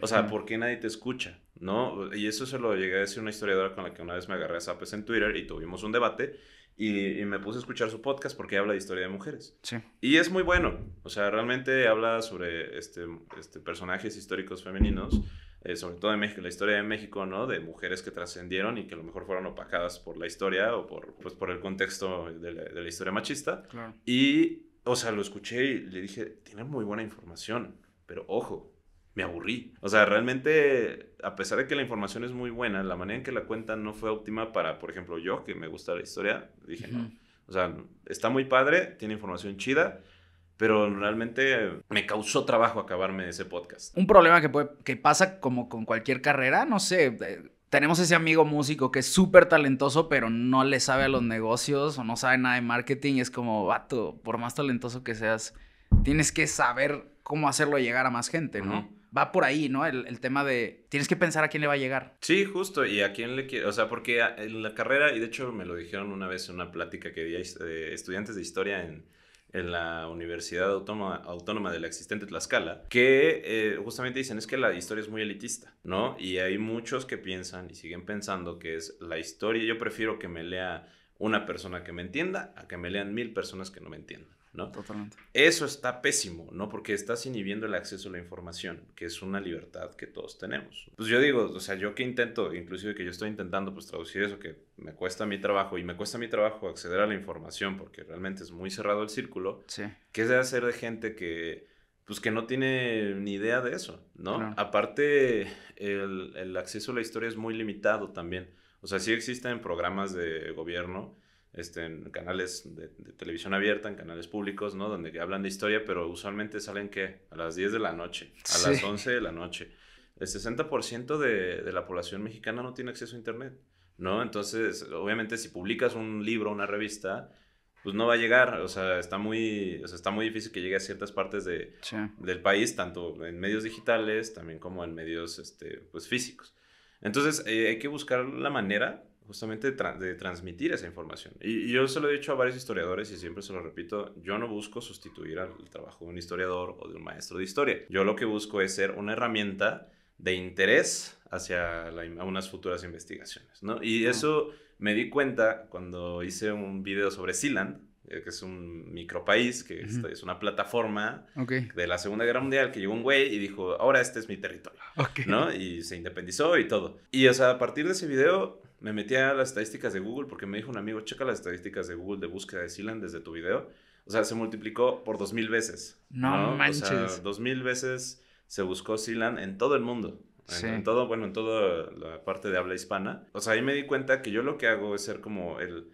S2: O sea, ¿por qué nadie te escucha? ¿No? Y eso se lo llegué a decir una historiadora con la que una vez me agarré a zapes en Twitter y tuvimos un debate. Y, me puse a escuchar su podcast porque habla de historia de mujeres. Sí. Y es muy bueno. O sea, realmente habla sobre este, este personajes históricos femeninos, eh, sobre todo en México, la historia de México, ¿no? De mujeres que trascendieron y que a lo mejor fueron opacadas por la historia o por, pues, por el contexto de la, de la historia machista. Claro. Y, o sea, lo escuché y le dije, tiene muy buena información, pero ojo, me aburrí. O sea, realmente, a pesar de que la información es muy buena, la manera en que la cuentan no fue óptima para, por ejemplo, yo, que me gusta la historia, dije, no. O sea, está muy padre, tiene información chida, pero realmente me causó trabajo acabarme ese podcast.
S1: Un problema que, pasa como con cualquier carrera, no sé. Eh, tenemos ese amigo músico que es súper talentoso, pero no le sabe a los negocios o no sabe nada de marketing. Es como, vato, por más talentoso que seas, tienes que saber cómo hacerlo llegar a más gente, ¿no? va por ahí, ¿no? El, tema de tienes que pensar a quién le va a llegar.
S2: Sí, justo, y a quién le quiere, o sea, porque en la carrera, y de hecho me lo dijeron una vez en una plática que di a eh, estudiantes de historia en, en la Universidad Autónoma, Autónoma de la Existente Tlaxcala, que eh, justamente dicen es que la historia es muy elitista, ¿no? Y hay muchos que piensan y siguen pensando que es la historia, yo prefiero que me lea una persona que me entienda a que me lean mil personas que no me entiendan. ¿no? Totalmente. Eso está pésimo, ¿no? Porque estás inhibiendo el acceso a la información, que es una libertad que todos tenemos. Pues yo digo, o sea, yo que intento, inclusive que yo estoy intentando pues traducir eso que me cuesta mi trabajo y me cuesta mi trabajo acceder a la información porque realmente es muy cerrado el círculo. Sí. ¿Qué se hacer de gente que pues que no tiene ni idea de eso, ¿no? Aparte, el, el acceso a la historia es muy limitado también. O sea, sí existen programas de gobierno este, en canales de, televisión abierta, en canales públicos, ¿no? Donde hablan de historia, pero usualmente salen que a las 10 de la noche, a las 11 de la noche. El 60% de, de la población mexicana no tiene acceso a Internet, ¿no? Entonces, obviamente, si publicas un libro, una revista, pues no va a llegar, o sea, está muy, o sea, está muy difícil que llegue a ciertas partes de, del país, tanto en medios digitales, también como en medios este, pues, físicos. Entonces, eh, hay que buscar la manera justamente de, transmitir esa información. Y, yo se lo he dicho a varios historiadores y siempre se lo repito, yo no busco sustituir al trabajo de un historiador o de un maestro de historia. Yo lo que busco es ser una herramienta de interés hacia unas futuras investigaciones, ¿no? Y eso me di cuenta cuando hice un video sobre Sealand, eh, que es un micropaís, que este, es una plataforma de la Segunda Guerra Mundial, que llegó un güey y dijo, ahora este es mi territorio, ¿no? Y se independizó y todo. Y, o sea, a partir de ese video me metí a las estadísticas de Google porque me dijo un amigo, checa las estadísticas de Google de búsqueda de Silan desde tu video. O sea, se multiplicó por dos mil veces. No, ¿no? manches. dos mil veces se buscó Silan en todo el mundo. En, todo, bueno, en toda la parte de habla hispana. O sea, ahí me di cuenta que yo lo que hago es ser como el,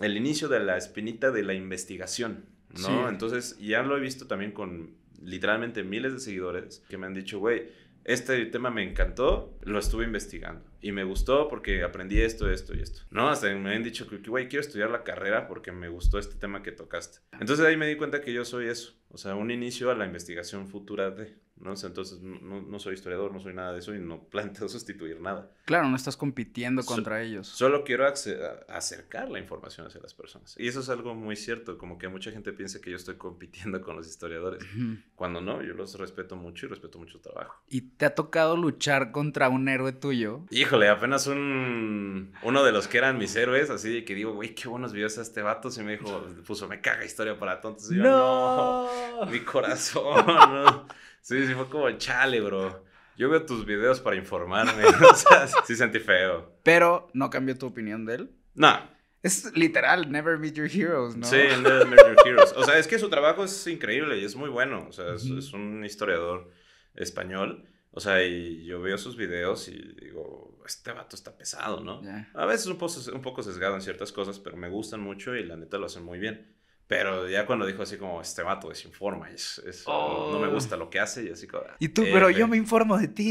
S2: el inicio de la espinita de la investigación, ¿no? Sí. Entonces, ya lo he visto también con literalmente miles de seguidores que me han dicho, güey, este tema me encantó, lo estuve investigando y me gustó porque aprendí esto, esto y esto. No, hasta me han dicho que, güey, quiero estudiar la carrera porque me gustó este tema que tocaste. Entonces ahí me di cuenta que yo soy eso o sea, un inicio a la investigación futura de, ¿no? sé entonces no, soy historiador, no soy nada de eso y no planteo sustituir nada.
S1: Claro, no estás compitiendo contra ellos.
S2: Solo quiero acercar la información hacia las personas. Y eso es algo muy cierto, como que mucha gente piensa que yo estoy compitiendo con los historiadores, cuando no, yo los respeto mucho y respeto mucho su trabajo.
S1: ¿Y te ha tocado luchar contra un héroe tuyo?
S2: Híjole, apenas un, uno de los que eran mis héroes, así que digo, güey, qué buenos videos a este vato, y me dijo, puso, me caga historia para tontos. Y no. mi corazón, ¿no? Sí, sí, fue como, chale, bro. Yo veo tus videos para informarme. o sea, sí sentí feo. Pero, ¿no cambió tu opinión de él? No.
S1: Es literal, never meet your heroes, ¿no? Sí, never meet your heroes.
S2: O sea, es que su trabajo es increíble y es muy bueno. O sea, es, un historiador español. O sea, y yo veo sus videos y digo, este vato está pesado, ¿no? A veces un poco, un poco sesgado en ciertas cosas, pero me gustan mucho y la neta lo hacen muy bien. Pero ya cuando dijo así como, este vato desinforma, es, no me oh. gusta lo que hace y así Y tú, pero
S1: yo me informo de ti.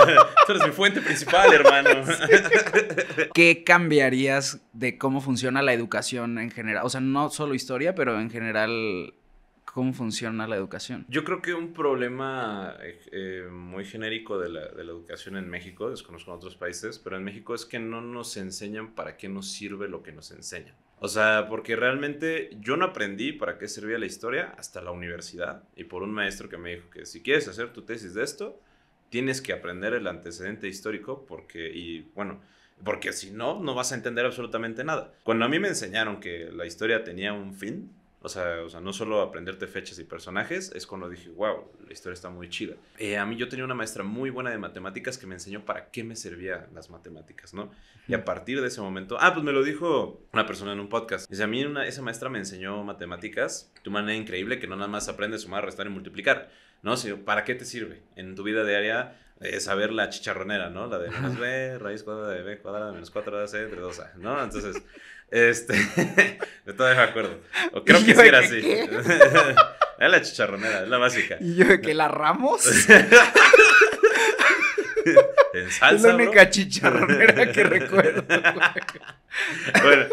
S1: tú eres mi fuente principal, hermano. ¿Qué cambiarías de cómo funciona la educación en general? O sea, no solo historia, pero en general cómo funciona la educación.
S2: Yo creo que un problema eh, eh, muy genérico de la, de la, educación en México, desconozco en otros países, pero en México es que no nos enseñan para qué nos sirve lo que nos enseñan. O sea, porque realmente yo no aprendí para qué servía la historia hasta la universidad y por un maestro que me dijo que si quieres hacer tu tesis de esto, tienes que aprender el antecedente histórico porque, y bueno, porque si no, no vas a entender absolutamente nada. Cuando a mí me enseñaron que la historia tenía un fin, o sea, o sea, no solo aprenderte fechas y personajes, es cuando dije, wow, la historia está muy chida. Eh, a mí yo tenía una maestra muy buena de matemáticas que me enseñó para qué me servían las matemáticas, ¿no? Y a partir de ese momento, ah, pues me lo dijo una persona en un podcast. Dice, a mí una, esa maestra me enseñó matemáticas de una manera increíble que no nada más aprendes sumar, restar y multiplicar, ¿no? Sino, ¿para qué te sirve? En tu vida diaria eh, saber la chicharronera, ¿no? La de menos b, raíz cuadrada de b cuadrada menos 4 de entre 2a, ¿no? Entonces, este, de estoy me acuerdo. O creo que sí era así. es la chicharronera, es la básica. Y yo de
S1: que la Ramos.
S2: en salsa, es la única chicharronera que recuerdo. bueno,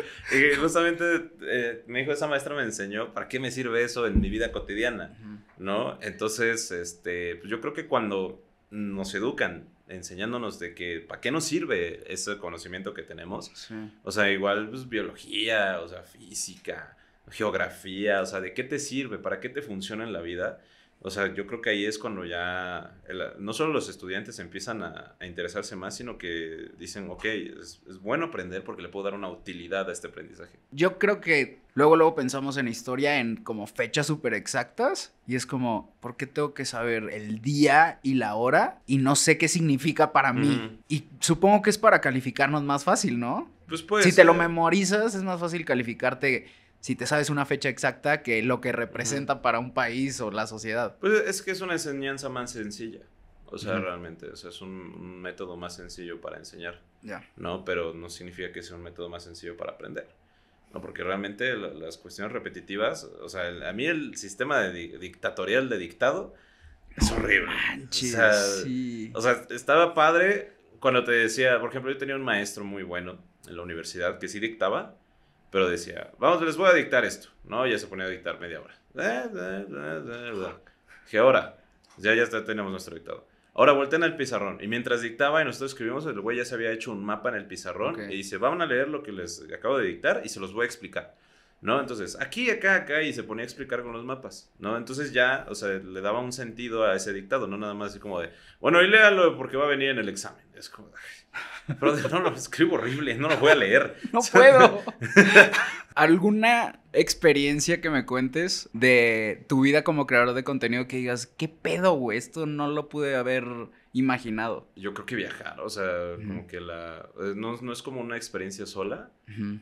S2: justamente eh, me dijo esa maestra me enseñó para qué me sirve eso en mi vida cotidiana, ¿no? Entonces, este, pues yo creo que cuando nos educan enseñándonos de que para qué nos sirve ese conocimiento que tenemos. O sea, igual pues, biología, o sea, física, geografía, o sea, de qué te sirve, para qué te funciona en la vida. O sea, yo creo que ahí es cuando ya, no solo los estudiantes empiezan a, interesarse más, sino que dicen, ok, es, bueno aprender porque le puedo dar una utilidad a este aprendizaje.
S1: Yo creo que luego, luego pensamos en historia en como fechas súper exactas y es como, ¿por qué tengo que saber el día y la hora y no sé qué significa para mí? Y supongo que es para calificarnos más fácil, ¿no?
S2: Pues puede Si te lo
S1: memorizas, es más fácil calificarte si te sabes una fecha exacta que lo que representa para un país o la sociedad.
S2: Pues e, es que es una enseñanza más sencilla. O sea, realmente, o sea, es un, método más sencillo para enseñar. Ya. ¿No? Pero no significa que sea un método más sencillo para aprender. No, porque realmente las cuestiones repetitivas, o sea, a mí el sistema de dictatorial de dictado es horrible. o, sí. o sea, estaba padre cuando te decía, por ejemplo, yo tenía un maestro muy bueno en la universidad que sí dictaba, pero decía, vamos, les voy a dictar esto, ¿no? Ya se ponía a dictar media hora. ¿Qué ahora, ya, ya tenemos nuestro dictado. Ahora en al pizarrón. Y mientras dictaba y nosotros escribimos, el güey ya se había hecho un mapa en el pizarrón y dice, van a leer lo que les acabo de dictar y se los voy a explicar. ¿no? Entonces, aquí, acá, acá, y se ponía a explicar con los mapas, ¿no? Entonces ya, o sea, le daba un sentido a ese dictado, no nada más así como de, bueno, y léalo porque va a venir en el examen. Es como, pero no lo escribo horrible, no lo voy a leer. No puedo. ¿Alguna
S1: experiencia que me cuentes de tu vida como creador de contenido que digas, qué pedo, güey? Esto
S2: no lo pude haber imaginado. Yo creo que viajar, o sea, como que la... Eh, no, es como una experiencia sola,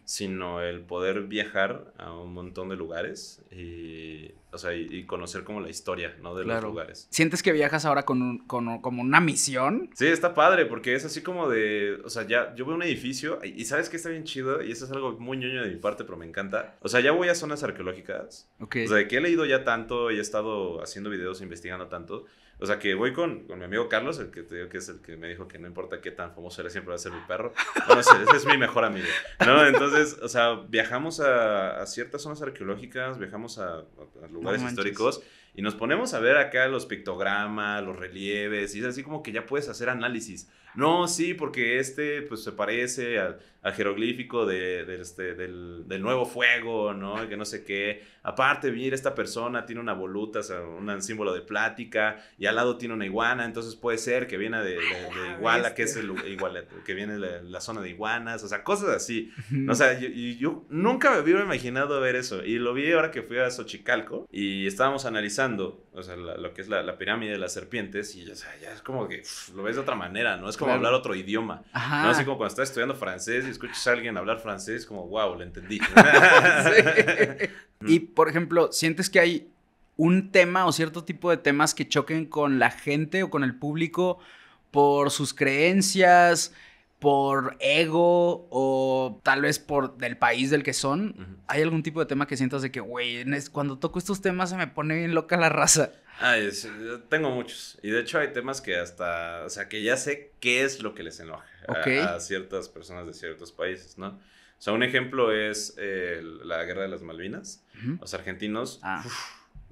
S2: sino el poder viajar a un montón de lugares y, y, conocer como la historia, ¿no? De los lugares.
S1: ¿Sientes que viajas ahora con, con, como una misión?
S2: Sí, está padre, porque es así como de... O sea, ya yo veo un edificio y, sabes que está bien chido y eso es algo muy ñoño de mi parte, pero me encanta. O sea, ya voy a zonas arqueológicas. Ok. O sea, que he leído ya tanto y he estado haciendo videos, investigando tanto o sea, que voy con, mi amigo Carlos, el que te digo que es el que me dijo que no importa qué tan famoso eres, siempre va a ser mi perro. No, ese es mi mejor amigo. ¿no? Entonces, o sea, viajamos a, ciertas zonas arqueológicas, viajamos a, lugares históricos y nos ponemos a ver acá los pictogramas, los relieves y es así como que ya puedes hacer análisis no, sí, porque este pues se parece al, jeroglífico este, del, nuevo fuego, ¿no? Que no sé qué. Aparte, mira, esta persona tiene una voluta, o sea, un símbolo de plática, y al lado tiene una iguana, entonces puede ser que viene de, ah, Iguala, que es igual, que viene la, zona de iguanas, o sea, cosas así. O sea, yo, nunca me hubiera imaginado ver eso, y lo vi ahora que fui a Xochicalco, y estábamos analizando, o sea, lo que es la, pirámide de las serpientes, y ya es como que lo ves de otra manera, ¿no? como hablar otro idioma. ¿no? Así como cuando estás estudiando francés y escuchas a alguien hablar francés, como, wow, lo entendí.
S1: Y, mm. por ejemplo, ¿sientes que hay un tema o cierto tipo de temas que choquen con la gente o con el público por sus creencias? por ego o tal vez por del país del que son, ¿hay algún tipo de tema que sientas de que, güey, cuando toco estos temas se me pone bien loca la raza?
S2: Ay, tengo muchos. Y de hecho hay temas que hasta, o sea, que ya sé qué es lo que les enoja a, ciertas personas de ciertos países, ¿no? O sea, un ejemplo es eh, la guerra de las Malvinas. Los argentinos, ah.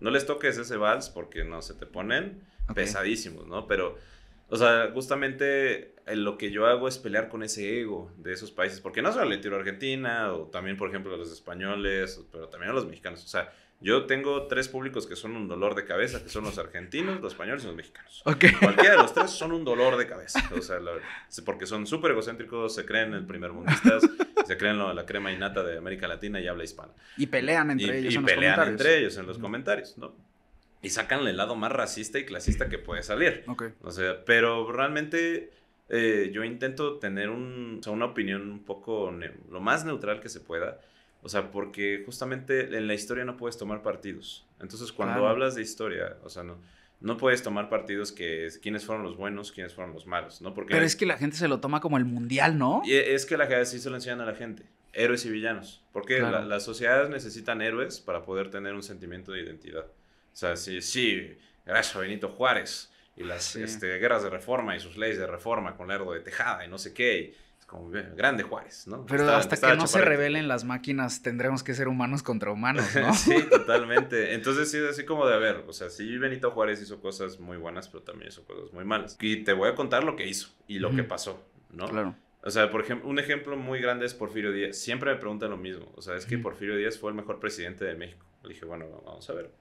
S2: no les toques ese vals porque no se te ponen pesadísimos, ¿no? Pero o sea, justamente eh, lo que yo hago es pelear con ese ego de esos países, porque no solo le tiro a Argentina, o también, por ejemplo, a los españoles, pero también a los mexicanos. O sea, yo tengo tres públicos que son un dolor de cabeza, que son los argentinos, los españoles y los mexicanos. Okay. Cualquiera de los tres son un dolor de cabeza. O sea, porque son súper egocéntricos, se creen en el primer mundistas, se creen lo, la crema innata de América Latina y habla hispana. Y pelean entre ellos. en pelean entre ellos en los comentarios, ¿no? y sacan el lado más racista y clasista que puede salir. O sea, pero realmente eh, yo intento tener un, una opinión un poco lo más neutral que se pueda. O sea, porque justamente en la historia no puedes tomar partidos. Entonces, cuando hablas de historia, o sea, no, no puedes tomar partidos que quiénes fueron los buenos, quiénes fueron los malos, ¿no? Porque Pero es
S1: que la gente se lo toma como el mundial, ¿no?
S2: Y e, es que la gente sí se lo enseñan a la gente, héroes y villanos, porque las sociedades necesitan héroes para poder tener un sentimiento de identidad. O sea, sí, gracias a Benito Juárez y las este, guerras de reforma y sus leyes de reforma con Lerdo de Tejada y no sé qué. es como grande Juárez, ¿no? Pero hasta que no se
S1: revelen las máquinas tendremos que ser humanos contra humanos, ¿no? sí,
S2: totalmente. Entonces sí es así como de a ver, o sea, sí Benito Juárez hizo cosas muy buenas, pero también hizo cosas muy malas. Y te voy a contar lo que hizo y lo que pasó, ¿no? Claro. O sea, por ejemplo, un ejemplo muy grande es Porfirio Díaz. Siempre me preguntan lo mismo. O sea, es que Porfirio Díaz fue el mejor presidente de México. Le dije, bueno, vamos a ver.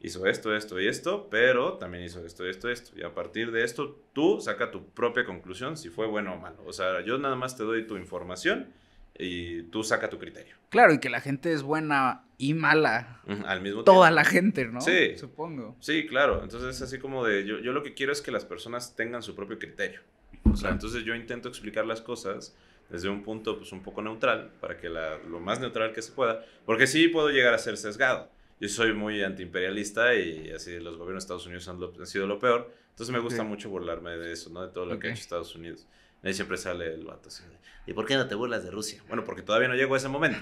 S2: Hizo esto, esto y esto, pero también hizo esto, esto, esto. Y a partir de esto, tú saca tu propia conclusión si fue bueno o malo. O sea, yo nada más te doy tu información y tú saca tu criterio.
S1: Claro, y que la gente es buena y mala.
S2: Al mismo tiempo. Toda la gente, ¿no? Sí. Supongo. Sí, claro. Entonces, así como de, yo, yo lo que quiero es que las personas tengan su propio criterio. O sea, entonces yo intento explicar las cosas desde un punto pues un poco neutral, para que la, lo más neutral que se pueda, porque sí puedo llegar a ser sesgado. Yo soy muy antiimperialista y así los gobiernos de Estados Unidos han, sido lo peor, entonces me gusta mucho burlarme de eso, ¿no? De todo lo que ha hecho Estados Unidos. Ahí siempre sale el vato así ¿y por qué no te burlas de Rusia? Bueno, porque todavía no llegó ese momento,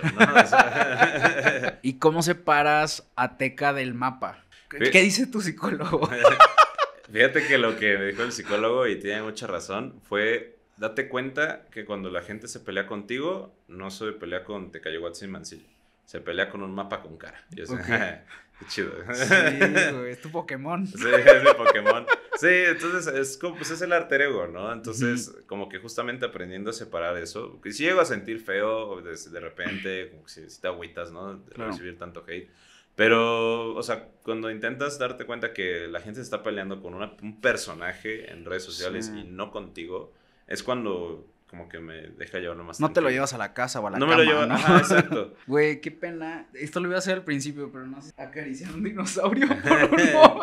S2: ¿Y cómo
S1: separas a Teca del mapa? ¿Qué dice tu psicólogo?
S2: Fíjate que lo que me dijo el psicólogo, y tiene mucha razón, fue date cuenta que cuando la gente se pelea contigo, no se pelea con Watson y Mansil, Se pelea con un mapa con cara. Yo Qué chido. Sí, es tu Pokémon. Sí, es mi Pokémon. Sí, entonces es como, pues es el arterego, ego, ¿no? Entonces, como que justamente aprendiendo a separar eso. Que si llego a sentir feo de, de repente, como que si, te agüitas, ¿no? De recibir tanto hate. Pero, o sea, cuando intentas darte cuenta que la gente se está peleando con un personaje en redes sociales y no contigo, es cuando como que me deja llevar más. No te lo llevas a la casa o a la no No me lo llevo, ¿no? exacto. Güey,
S1: qué pena. Esto lo iba a hacer al principio, pero no sé. Acariciar un dinosaurio por un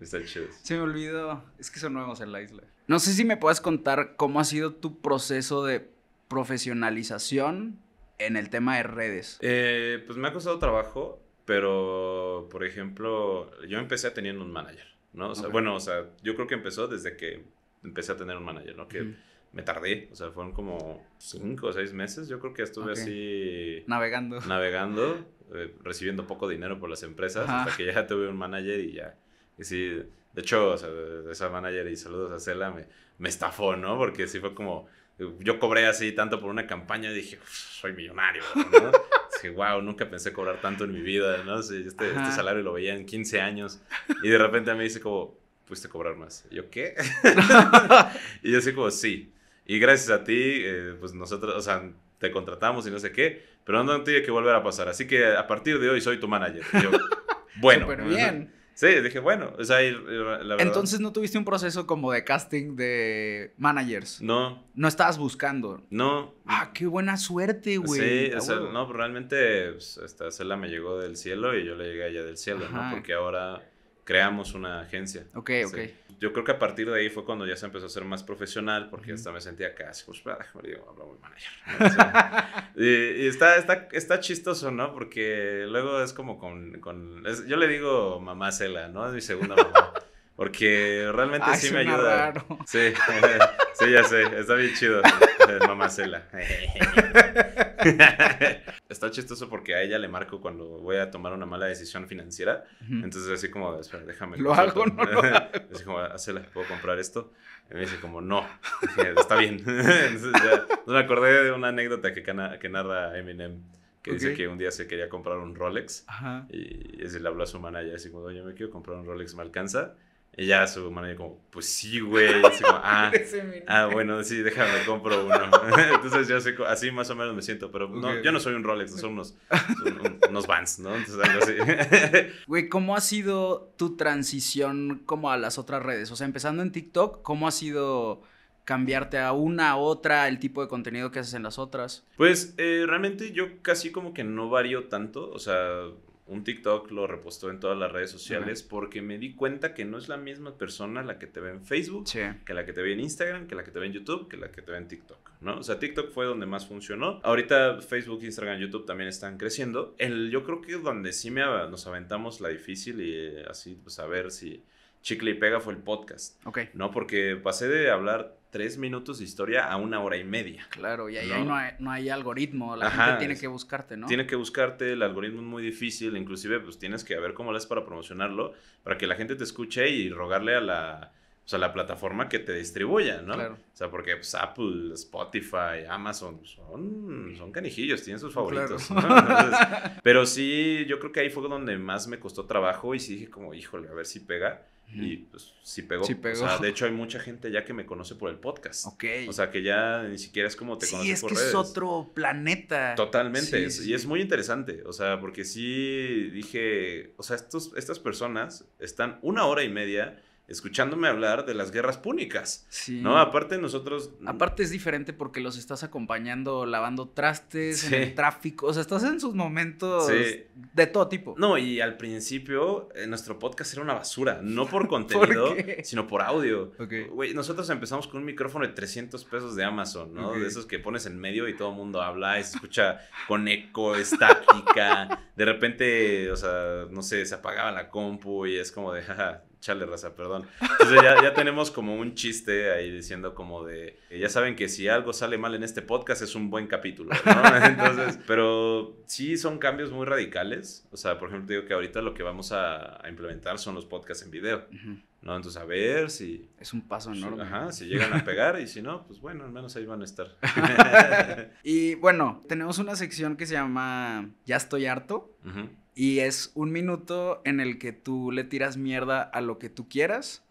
S1: Está chido. Se me olvidó.
S2: Es que son nuevos en la isla.
S1: No sé si me puedes contar cómo ha sido tu proceso de profesionalización en el tema de redes.
S2: Eh, pues me ha costado trabajo, pero por ejemplo, yo empecé teniendo un manager, ¿no? bueno, o sea, yo creo que empezó desde que empecé a tener un manager, ¿no? Que me tardé, o sea, fueron como cinco o seis meses, yo creo que estuve así... Navegando. Navegando, eh, recibiendo poco dinero por las empresas, hasta que ya tuve un manager y ya... Y sí, de hecho, esa manager y saludos a Cela me, estafó, ¿no? Porque sí fue como, yo cobré así tanto por una campaña, y dije, soy millonario, ¿no? dije, wow, nunca pensé cobrar tanto en mi vida, ¿no? este, este salario lo veía en 15 años y de repente me dice como, pudiste cobrar más. Y yo, ¿qué? y yo así como, sí. Y gracias a ti, eh, pues nosotros, o sea, te contratamos y no sé qué, pero no, tiene que volver a pasar. Así que a partir de hoy soy tu manager. bueno. Súper bien. Sí, dije, bueno, o sea, la verdad. Entonces
S1: no tuviste un proceso como de casting de managers. No. No estabas buscando.
S2: No. Ah, qué buena
S1: suerte, güey. Sí, ah,
S2: no, realmente pues, esta cela me llegó del cielo y yo le llegué allá del cielo, ¿no? Porque ahora creamos una agencia. Ok, Yo creo que a partir de ahí fue cuando ya se empezó a ser más profesional, porque hasta me sentía casi, pues, digo, hablo manager. y, está, está, está, chistoso, ¿no? Porque luego es como con, yo le digo mamá Cela, ¿no? Es mi segunda mamá. Porque realmente sí me ayuda. Sí, sí, ya sé, está bien chido. Mamacela. está chistoso porque a ella le marco cuando voy a tomar una mala decisión financiera. Entonces así como, déjame. Lo hago, no lo Así como, Acela, ¿puedo comprar esto? Y me dice como, no, está bien. Entonces, ya, me acordé de una anécdota que, que narra Eminem que dice que un día se quería comprar un Rolex y él le habló a su manager así como, oye, me quiero comprar un Rolex, ¿me alcanza? Y ya su manager como, pues sí, güey. ah, ah, bueno, sí, déjame, compro uno. Entonces ya sé, así más o menos me siento, pero no, yo no soy un Rolex, son unos, unos Vans, ¿no? Entonces algo así.
S1: Güey, ¿cómo ha sido tu transición como a las otras redes? O sea, empezando en TikTok, ¿cómo ha sido cambiarte a una, a otra, el tipo de contenido que haces en las otras?
S2: Pues eh, realmente yo casi como que no varío tanto, o sea un TikTok lo repostó en todas las redes sociales porque me di cuenta que no es la misma persona la que te ve en Facebook, que la que te ve en Instagram, que la que te ve en YouTube, que la que te ve en TikTok, ¿no? O sea, TikTok fue donde más funcionó. Ahorita Facebook, Instagram, YouTube también están creciendo. El, yo creo que donde sí me, nos aventamos la difícil y eh, así, pues a ver si Chicle y Pega fue el podcast. Ok. ¿No? Porque pasé de hablar tres minutos de historia a una hora y media. Claro, y ahí
S1: no, hay, algoritmo, la gente tiene que buscarte, ¿no? Tiene
S2: que buscarte, el algoritmo es muy difícil, inclusive pues tienes que ver cómo lo haces para promocionarlo, para que la gente te escuche y rogarle a la o sea, la plataforma que te distribuya, ¿no? O sea, porque pues, Apple, Spotify, Amazon son, son canijillos, tienen sus favoritos. pero sí, yo creo que ahí fue donde más me costó trabajo y sí dije como, híjole, a ver si pega. Y pues sí pegó. sí pegó. O sea, de hecho hay mucha gente ya que me conoce por el podcast. Ok. O sea, que ya ni siquiera es como te sí, conoce es que es
S1: otro planeta. Totalmente. y es
S2: muy interesante. O sea, porque sí dije, o sea, estos, estas personas están una hora y media escuchándome hablar de las guerras púnicas. Sí. ¿No? Aparte nosotros... Aparte es diferente porque los estás
S1: acompañando lavando trastes, en el tráfico, o sea, estás en sus momentos de todo tipo.
S2: No, y al principio eh, nuestro podcast era una basura, no por contenido, sino por audio. Okay. nosotros empezamos con un micrófono de 300 pesos de Amazon, ¿no? De esos que pones en medio y todo el mundo habla, y se escucha con eco, estática, de repente, o sea, no sé, se apagaba la compu y es como de chale raza, perdón. Entonces ya, tenemos como un chiste ahí diciendo como de, eh, ya saben que si algo sale mal en este podcast es un buen capítulo, ¿no? Entonces, pero sí son cambios muy radicales. O sea, por ejemplo, digo que ahorita lo que vamos a, implementar son los podcasts en video. ¿no? Entonces, a ver si... Es un paso enorme. ajá, si llegan a pegar y si no, pues bueno, al menos ahí van a estar.
S1: y bueno, tenemos una sección que se llama Ya estoy harto. Ajá. Y es un minuto en el que tú le tiras mierda a lo que tú quieras.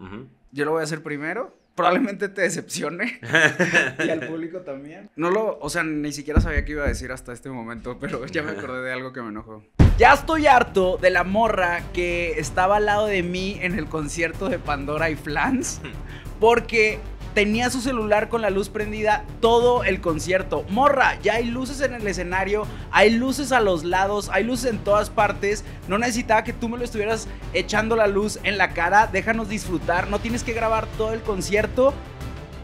S1: Yo lo voy a hacer primero. Probablemente te decepcione. y al público también. No lo, o sea, ni siquiera sabía qué iba a decir hasta este momento, pero ya me acordé de algo que me enojó. Ya estoy harto de la morra que estaba al lado de mí en el concierto de Pandora y Flans. Porque tenía su celular con la luz prendida todo el concierto. Morra, ya hay luces en el escenario, hay luces a los lados, hay luces en todas partes. No necesitaba que tú me lo estuvieras echando la luz en la cara. Déjanos disfrutar, no tienes que grabar todo el concierto.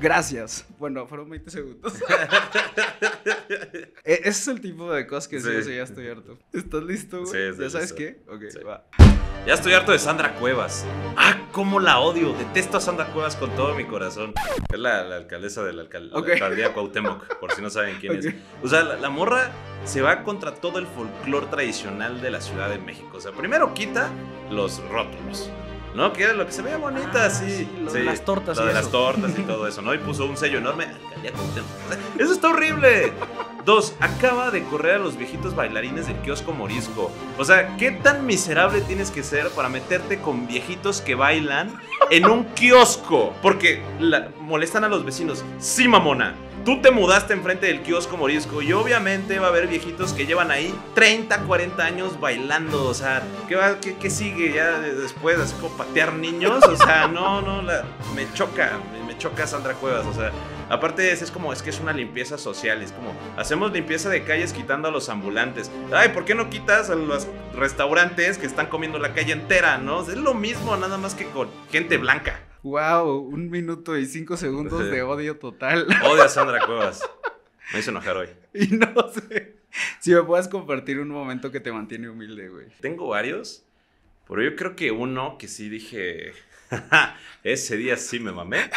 S1: Gracias. Bueno, fueron 20 segundos.
S2: E-, ese es el tipo de cosas que sí. ya estoy harto. ¿Estás listo? Güey? Sí, ¿Ya sabes qué? Ok, va. Ya estoy harto de Sandra Cuevas. Ah, cómo la odio. Detesto a Sandra Cuevas con todo mi corazón. Es la, alcaldesa del la, alcaldía Cuauhtémoc, por si no saben quién es. O sea, la, morra se va contra todo el folclor tradicional de la Ciudad de México. O sea, primero quita los rótulos. ¿No? Que era lo que se veía bonita, así. de las tortas. y de las tortas y todo eso, ¿no? Y puso un sello enorme Eso está horrible. Dos, acaba de correr a los viejitos bailarines del kiosco morisco. O sea, ¿qué tan miserable tienes que ser para meterte con viejitos que bailan en un kiosco? Porque la, molestan a los vecinos. Sí, mamona. Tú te mudaste enfrente del kiosco morisco y obviamente va a haber viejitos que llevan ahí 30, 40 años bailando. O sea, ¿qué, sigue ya después? ¿Así como patear niños? O sea, no, no, me choca, me, me choca Sandra Cuevas. O sea, Aparte, es, como, es que es una limpieza social, es como, hacemos limpieza de calles quitando a los ambulantes. Ay, ¿por qué no quitas a los restaurantes que están comiendo la calle entera, no? Es lo mismo, nada más que con gente blanca. Wow,
S1: un minuto y cinco segundos de odio total. Odio a
S2: Sandra Cuevas. Me hizo enojar hoy. Y no sé. Si me puedes compartir un momento que te mantiene humilde, güey. Tengo varios, pero yo creo que uno que sí dije, ese día sí me mamé.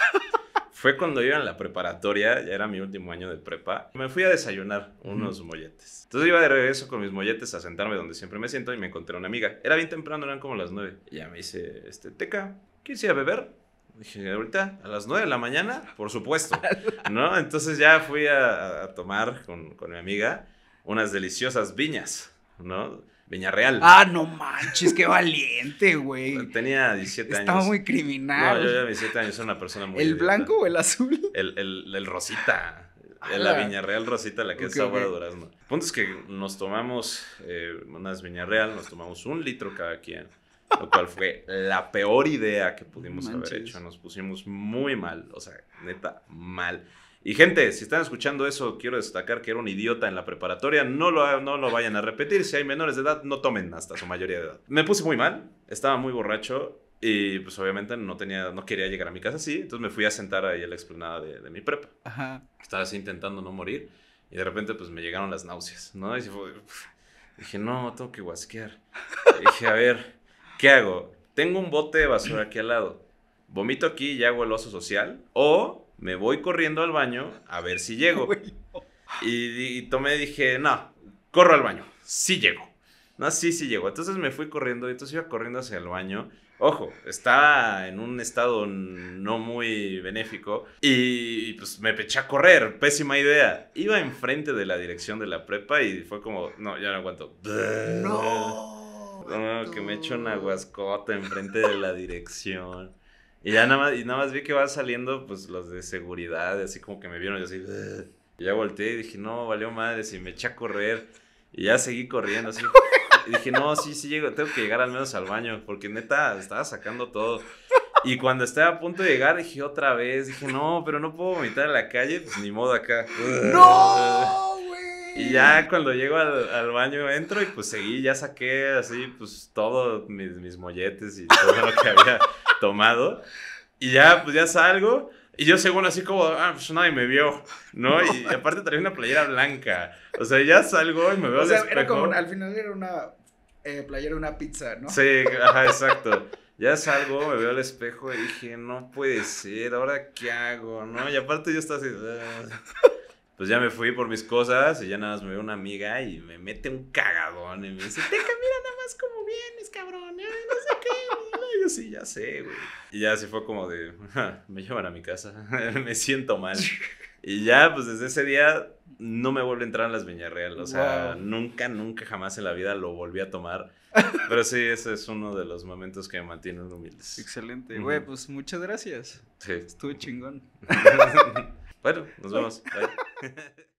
S2: Fue cuando iba en la preparatoria, ya era mi último año de prepa. Me fui a desayunar unos molletes. Entonces iba de regreso con mis molletes a sentarme donde siempre me siento y me encontré una amiga. Era bien temprano, eran como las nueve. Y ya me dice, este, Teca, ¿quieres ir a beber? Dije, ahorita, a las nueve de la mañana, por supuesto. ¿No? Entonces ya fui a, a tomar con, con mi amiga unas deliciosas viñas, ¿no? Viñarreal. Ah, no
S1: manches, qué valiente,
S2: güey. Tenía 17 años. Estaba muy criminal. No, yo ya 17 años era una persona muy. ¿El blanco o el azul? El, el, rosita. Ah, la la Real Rosita, la que es está okay. El punto es que nos tomamos eh, unas Real, nos tomamos un litro cada quien, lo cual fue la peor idea que pudimos haber hecho. Nos pusimos muy mal, o sea, neta, mal. Y gente, si están escuchando eso, quiero destacar que era un idiota en la preparatoria. No lo, no lo vayan a repetir. Si hay menores de edad, no tomen hasta su mayoría de edad. Me puse muy mal, estaba muy borracho y pues obviamente no, tenía, no quería llegar a mi casa así. Entonces me fui a sentar ahí a la explanada de, mi prepa. Ajá. Estaba así intentando no morir y de repente pues me llegaron las náuseas, ¿no? Y dije, no, tengo que guasquear. dije, a ver, ¿qué hago? Tengo un bote de basura aquí al lado. Vomito aquí y hago el oso social. O me voy corriendo al baño a ver si llego. Y, y tomé, dije, no, corro al baño, sí llego. No, sí, sí llego. Entonces me fui corriendo, entonces iba corriendo hacia el baño. Ojo, estaba en un estado no muy benéfico y pues me peché a correr, pésima idea. Iba enfrente de la dirección de la prepa y fue como, no, ya no aguanto. No. que me echo una guascota enfrente de la dirección. Y ya nada más, y nada más vi que van saliendo pues los de seguridad, así como que me vieron y así. Y ya volteé y dije, no, valió madre, si me eché a correr. Y ya seguí corriendo así. Y dije, no, sí, sí, llego, tengo que llegar al menos al baño, porque neta, estaba sacando todo. Y cuando estaba a punto de llegar, dije otra vez, dije, no, pero no puedo vomitar en la calle, pues ni modo acá. ¡No! Y ya cuando llego al, al, baño entro y pues seguí, ya saqué así pues todos mis, mis molletes y todo lo que había tomado. Y ya pues ya salgo. Y yo según así como, ah, pues nadie me vio, ¿no? Y, aparte traía una playera blanca. O sea, ya salgo y me veo o al sea, Era como, al
S1: final era una eh, playera, una
S2: pizza, ¿no? Sí, ajá, exacto. Ya salgo, me veo al espejo y dije, no puede ser, ¿ahora qué hago? ¿No? Y aparte yo estaba así... Ah" pues ya me fui por mis cosas y ya nada más me ve una amiga y me mete un cagadón y me dice, Teca, mira nada más cómo vienes, cabrón, eh, no sé qué. Y yo sí, ya sé, güey. Y ya así fue como de, me llevan a mi casa, me siento mal. Y ya, pues desde ese día no me vuelve a entrar en las Viñarreal. O sea, nunca, nunca jamás en la vida lo volví a tomar. Pero sí, ese es uno de los momentos que me mantienen humildes. Excelente. Güey,
S1: pues muchas gracias. Sí. Estuvo chingón. Bueno, nos vemos.